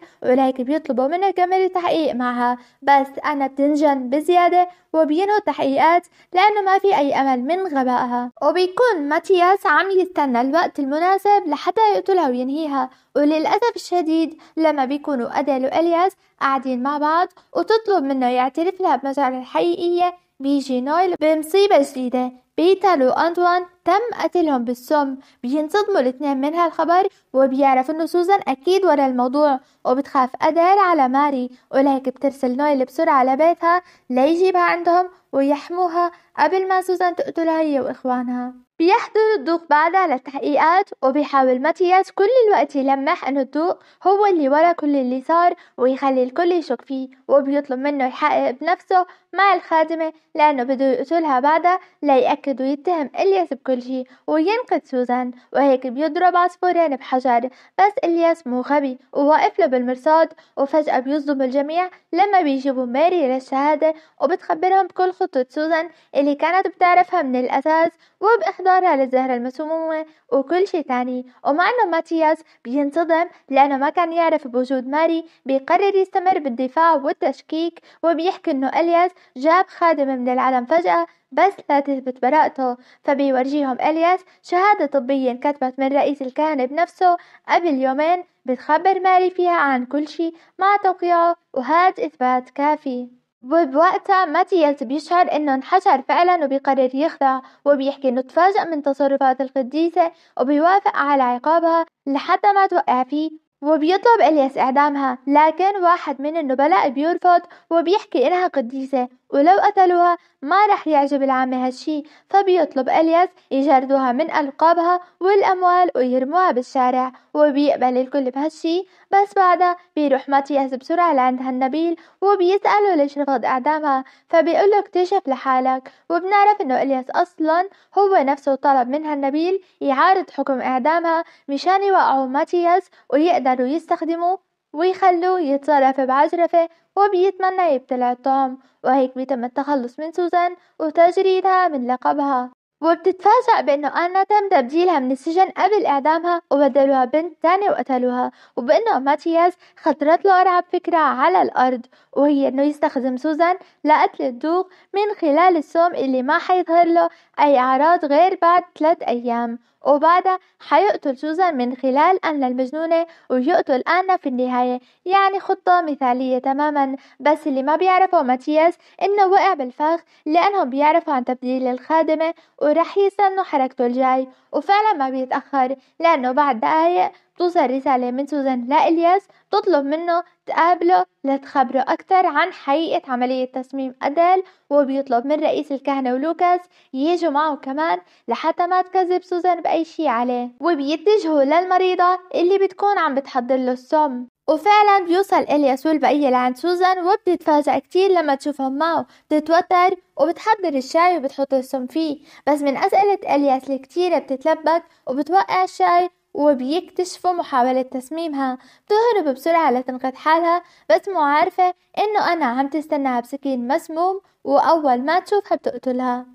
[SPEAKER 1] ولهيك بيطلبوا منها كمان التحقيق معها بس أنا بتنجن بزيادة وبينهوا التحقيقات لأنه ما في أي أمل من غبائها وبيكون ماتياس عم يستنى الوقت المناسب لحتى يقتلها وينهيها وللأسف الشديد لما بيكونوا أديل وإلياس قاعدين مع بعض وتطلب منه يعترف لها بمشاعر الحقيقية بيجي نويل بمصيبة جديدة بيتر وأنطوان تم قتلهم بالسم بينصدموا الاتنين من هالخبر وبيعرف انه سوزان اكيد ورا الموضوع وبتخاف أدير على ماري ولهيك بترسل نويل بسرعة لبيتها ليجيبها عندهم ويحموها قبل ما سوزان تقتلها هي واخوانها بيحضر الضوء بعد على التحقيقات وبيحاول ماتياس كل الوقت يلمح إن الضوء هو اللي ورا كل اللي صار ويخلي الكل يشك فيه وبيطلب منه يحقق بنفسه مع الخادمة لأنه بده يقتلها بعدها ليأكد ويتهم إلياس بكل شي وينقذ سوزان وهيك بيضرب عصفورين بحجر بس إلياس مو غبي وواقف له بالمرصاد وفجأة بيصدم الجميع لما بيجيبوا ماري للشهادة وبتخبرهم بكل خطة سوزان اللي كانت بتعرفها من الأساس وبإحدى على لزهرة المسمومة وكل شي تاني ومع أنه ماتياس بينصدم لأنه ما كان يعرف بوجود ماري بيقرر يستمر بالدفاع والتشكيك وبيحكي أنه إلياس جاب خادم من العالم فجأة بس لا تثبت براءته فبيورجيهم إلياس شهادة طبية انكتبت من رئيس الكهنة بنفسه قبل يومين بتخبر ماري فيها عن كل شي مع توقيعه وهاد إثبات كافي وبوقتها ماتياس بيشعر انه انحشر فعلا وبيقرر يخدع وبيحكي انه تفاجأ من تصرفات القديسة وبيوافق على عقابها لحتى ما توقع فيه وبيطلب الياس اعدامها لكن واحد من النبلاء بيرفض وبيحكي انها قديسة ولو قتلوها ما رح يعجب العامة هالشي فبيطلب إلياس يجردوها من ألقابها والأموال ويرموها بالشارع وبيقبل الكل بهالشي بس بعدها بيروح ماتياس بسرعة لعند هالنبيل وبيسأله ليش رفض إعدامها فبيقوله اكتشف لحالك وبنعرف إنه إلياس أصلا هو نفسه طلب من هالنبيل يعارض حكم إعدامها مشان يوقعوا ماتياس ويقدروا يستخدموا ويخلوه يتصرف بعجرفة وبيتمنى يبتلع توم وهيك بيتم التخلص من سوزان وتجريدها من لقبها وبتتفاجأ بأنه أنا تم تبديلها من السجن قبل إعدامها وبدلوها بنت تانية وقتلوها وبأنه ماتياس خطرت له أرعب فكرة على الأرض وهي أنه يستخدم سوزان لقتل الدوق من خلال السوم اللي ما حيظهر له أي أعراض غير بعد ثلاث أيام وبعدها حيقتل سوزان من خلال أن المجنونة ويقتل أنا في النهاية يعني خطة مثالية تماما بس اللي ما بيعرفه ماتياس إنه وقع بالفخ لأنهم بيعرفوا عن تبديل الخادمة ورح يستنوا حركته الجاي وفعلا ما بيتأخر لأنه بعد دقايق توصل رسالة من سوزان لإلياس تطلب منه تقابله لتخبره أكثر عن حقيقة عملية تصميم أديل وبيطلب من رئيس الكهنة ولوكاس يجوا معه كمان لحتى ما تكذب سوزان بأي شي عليه وبيتجهوا للمريضة اللي بتكون عم بتحضر له السم وفعلا بيوصل الياس والبقيه لعند سوزان وبتتفاجئ كتير لما تشوفهم معه بتتوتر وبتحضر الشاي وبتحط السم فيه بس من اسئله الياس الكتيره بتتلبك وبتوقع الشاي وبيكتشفوا محاولة تصميمها بتهرب بسرعة لتنقذ حالها بس مو عارفة إنه أنا عم تستناها بسكين مسموم وأول ما تشوفها بتقتلها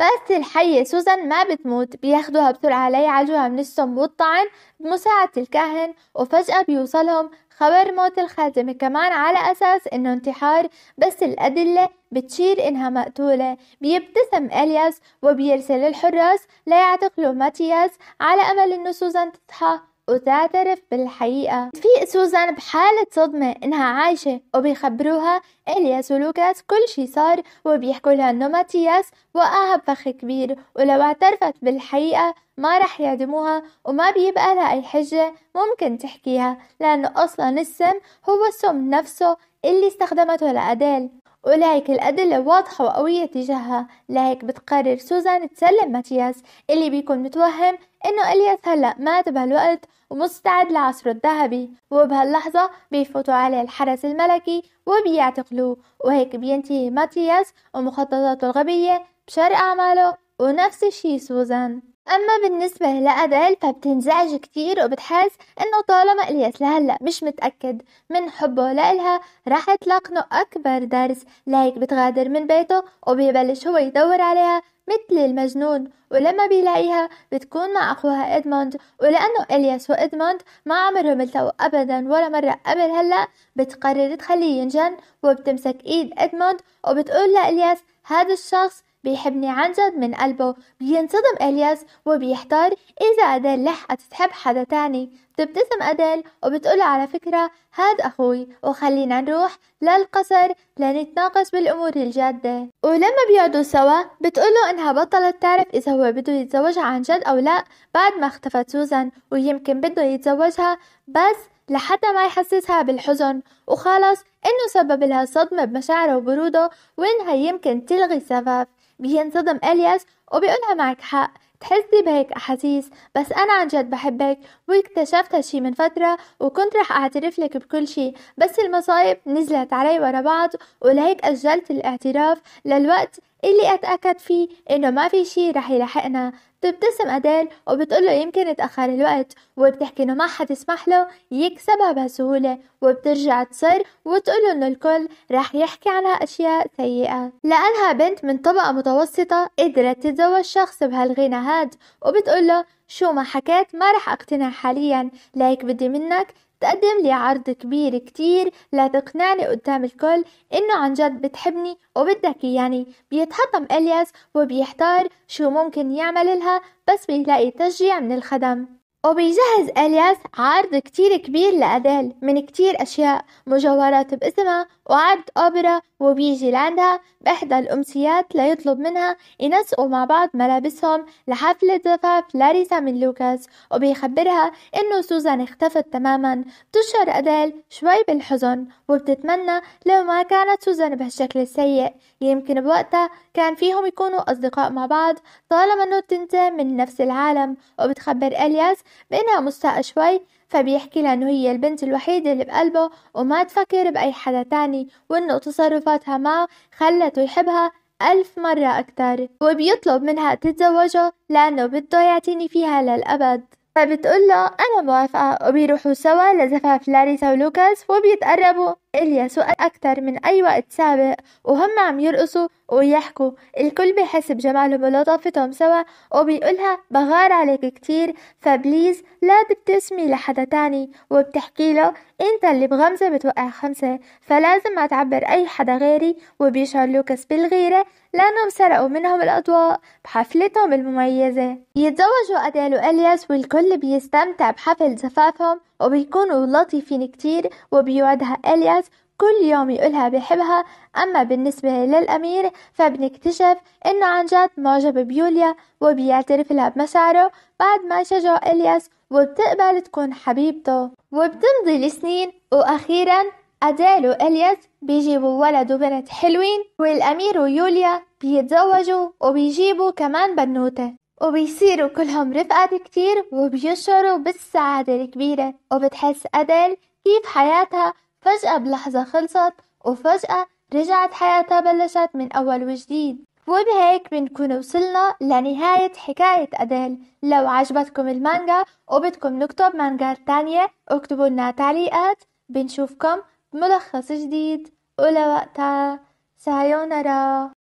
[SPEAKER 1] بس الحية سوزان ما بتموت بياخدوها بسرعة ليعالجوها من السم والطعن بمساعدة الكاهن وفجأة بيوصلهم خبر موت الخادمة كمان على أساس إنه انتحار بس الأدلة بتشير إنها مقتولة بيبتسم إلياس وبيرسل الحراس ليعتقلوا ماتياس على أمل إنه سوزان تضحى وتعترف بالحقيقة في سوزان بحالة صدمة إنها عايشة وبيخبروها إلياس ولوكاس كل شي صار وبيحكوا لها إنه ماتياس وقعها بفخ كبير ولو اعترفت بالحقيقة ما رح يعدموها وما بيبقى لها أي حجة ممكن تحكيها لأنه أصلا السم هو السم نفسه اللي استخدمته لأديل ولهيك الأدلة واضحة وقوية تجاهها لهيك بتقرر سوزان تسلم ماتياس اللي بيكون متوهم إنه إلياس هلأ مات بهالوقت ومستعد لعصره الذهبي وبهاللحظة بيفوتوا عليه الحرس الملكي وبيعتقلوه وهيك بينتهي ماتياس ومخططاته الغبية بشر أعماله ونفس الشي سوزان أما بالنسبة لأبل فبتنزعج كتير وبتحس إنه طالما إلياس لهلأ مش متأكد من حبه لإلها راح تلقنه أكبر درس لايك بتغادر من بيته وبيبلش هو يدور عليها مثل المجنون ولما بيلاقيها بتكون مع أخوها إدموند ولأنه إلياس وإدموند ما عمرهم التقوا أبدا ولا مرة قبل هلأ بتقرر تخليه ينجن وبتمسك إيد إدموند وبتقول لإلياس هذا الشخص بيحبني عن جد من قلبه بينصدم إلياس وبيحتار إذا أديل لح تحب حدا تاني بتبتسم أديل وبتقول على فكرة هاد أخوي وخلينا نروح للقصر لنتناقش بالأمور الجادة ولما بيقعدوا سوا بتقوله إنها بطلت تعرف إذا هو بده يتزوجها عن جد أو لا بعد ما اختفت سوزان ويمكن بده يتزوجها بس لحتى ما يحسسها بالحزن وخلص إنه سبب لها صدمة بمشاعره وبروده وإنها يمكن تلغي السبب بينصدم إلياس وبيقولها معك حق تحسي بهيك أحاسيس بس أنا عن جد بحبك واكتشفت هالشي من فترة وكنت رح أعترف لك بكل شي بس المصايب نزلت علي ورا بعض ولهيك أجلت الاعتراف للوقت اللي أتأكد فيه إنه ما في شي رح يلحقنا بتبتسم أديل وبتقوله يمكن اتأخر الوقت وبتحكي إنه ما حتسمح له يكسبها بسهولة وبترجع تصر وتقوله إنه الكل رح يحكي عنها أشياء سيئة لأنها بنت من طبقة متوسطة قدرت تتزوج شخص بهالغنى هاد وبتقوله شو ما حكيت ما رح أقتنع حاليا لايك بدي منك تقدم لي عرض كبير كتير لتقنعني قدام الكل انه عن جد بتحبني وبدك اياني بيتحطم الياس وبيحتار شو ممكن يعمل لها بس بيلاقي تشجيع من الخدم وبيجهز الياس عرض كتير كبير لأديل من كتير أشياء مجوهرات باسمها وعد أوبرا وبيجي لعندها بإحدى الأمسيات ليطلب منها ينسقوا مع بعض ملابسهم لحفلة زفاف لاريسا من لوكاس وبيخبرها إنه سوزان اختفت تماما بتشعر أديل شوي بالحزن وبتتمنى لو ما كانت سوزان بهالشكل السيء يمكن بوقتها كان فيهم يكونوا أصدقاء مع بعض طالما إنه التنتين من نفس العالم وبتخبر إلياس بإنها مستاءة شوي فبيحكي لها انه هي البنت الوحيدة اللي بقلبه وما تفكر بأي حدا تاني وانه تصرفاتها معه خلته يحبها ألف مرة أكتر وبيطلب منها تتزوجه لأنه بده يعتني فيها للأبد فبتقول له أنا موافقة وبيروحوا سوا لزفاف لاريسا ولوكاس وبيتقربوا إلياس أكتر من أي وقت سابق وهم عم يرقصوا ويحكوا الكل بيحس بجمالهم ولطافتهم سوا وبيقولها بغار عليك كتير فبليز لا تبتسمي لحدا تاني وبتحكي له انت اللي بغمزة بتوقع خمسة فلازم ما تعبر أي حدا غيري وبيشعر لوكاس بالغيرة لأنهم سرقوا منهم الأضواء بحفلتهم المميزة يتزوجوا أديل وإلياس والكل بيستمتع بحفل زفافهم وبيكونوا لطيفين كتير وبيوعدها إلياس كل يوم يقولها بحبها أما بالنسبة للأمير فبنكتشف إنه عن جد معجب بيوليا وبيعترف لها بمشاعره بعد ما شجع إلياس وبتقبل تكون حبيبته وبتمضي السنين وأخيرا أديل وإلياس بيجيبوا ولد وبنت حلوين والأمير ويوليا بيتزوجوا وبيجيبوا كمان بنوتة وبيصيروا كلهم رفقات كتير وبيشعروا بالسعادة الكبيرة وبتحس أديل كيف حياتها فجأة بلحظة خلصت وفجأة رجعت حياتها بلشت من أول وجديد وبهيك بنكون وصلنا لنهاية حكاية أديل لو عجبتكم المانجا وبدكم نكتب مانجا تانية اكتبوا لنا تعليقات بنشوفكم ملخص جديد ولوقتها سايونارا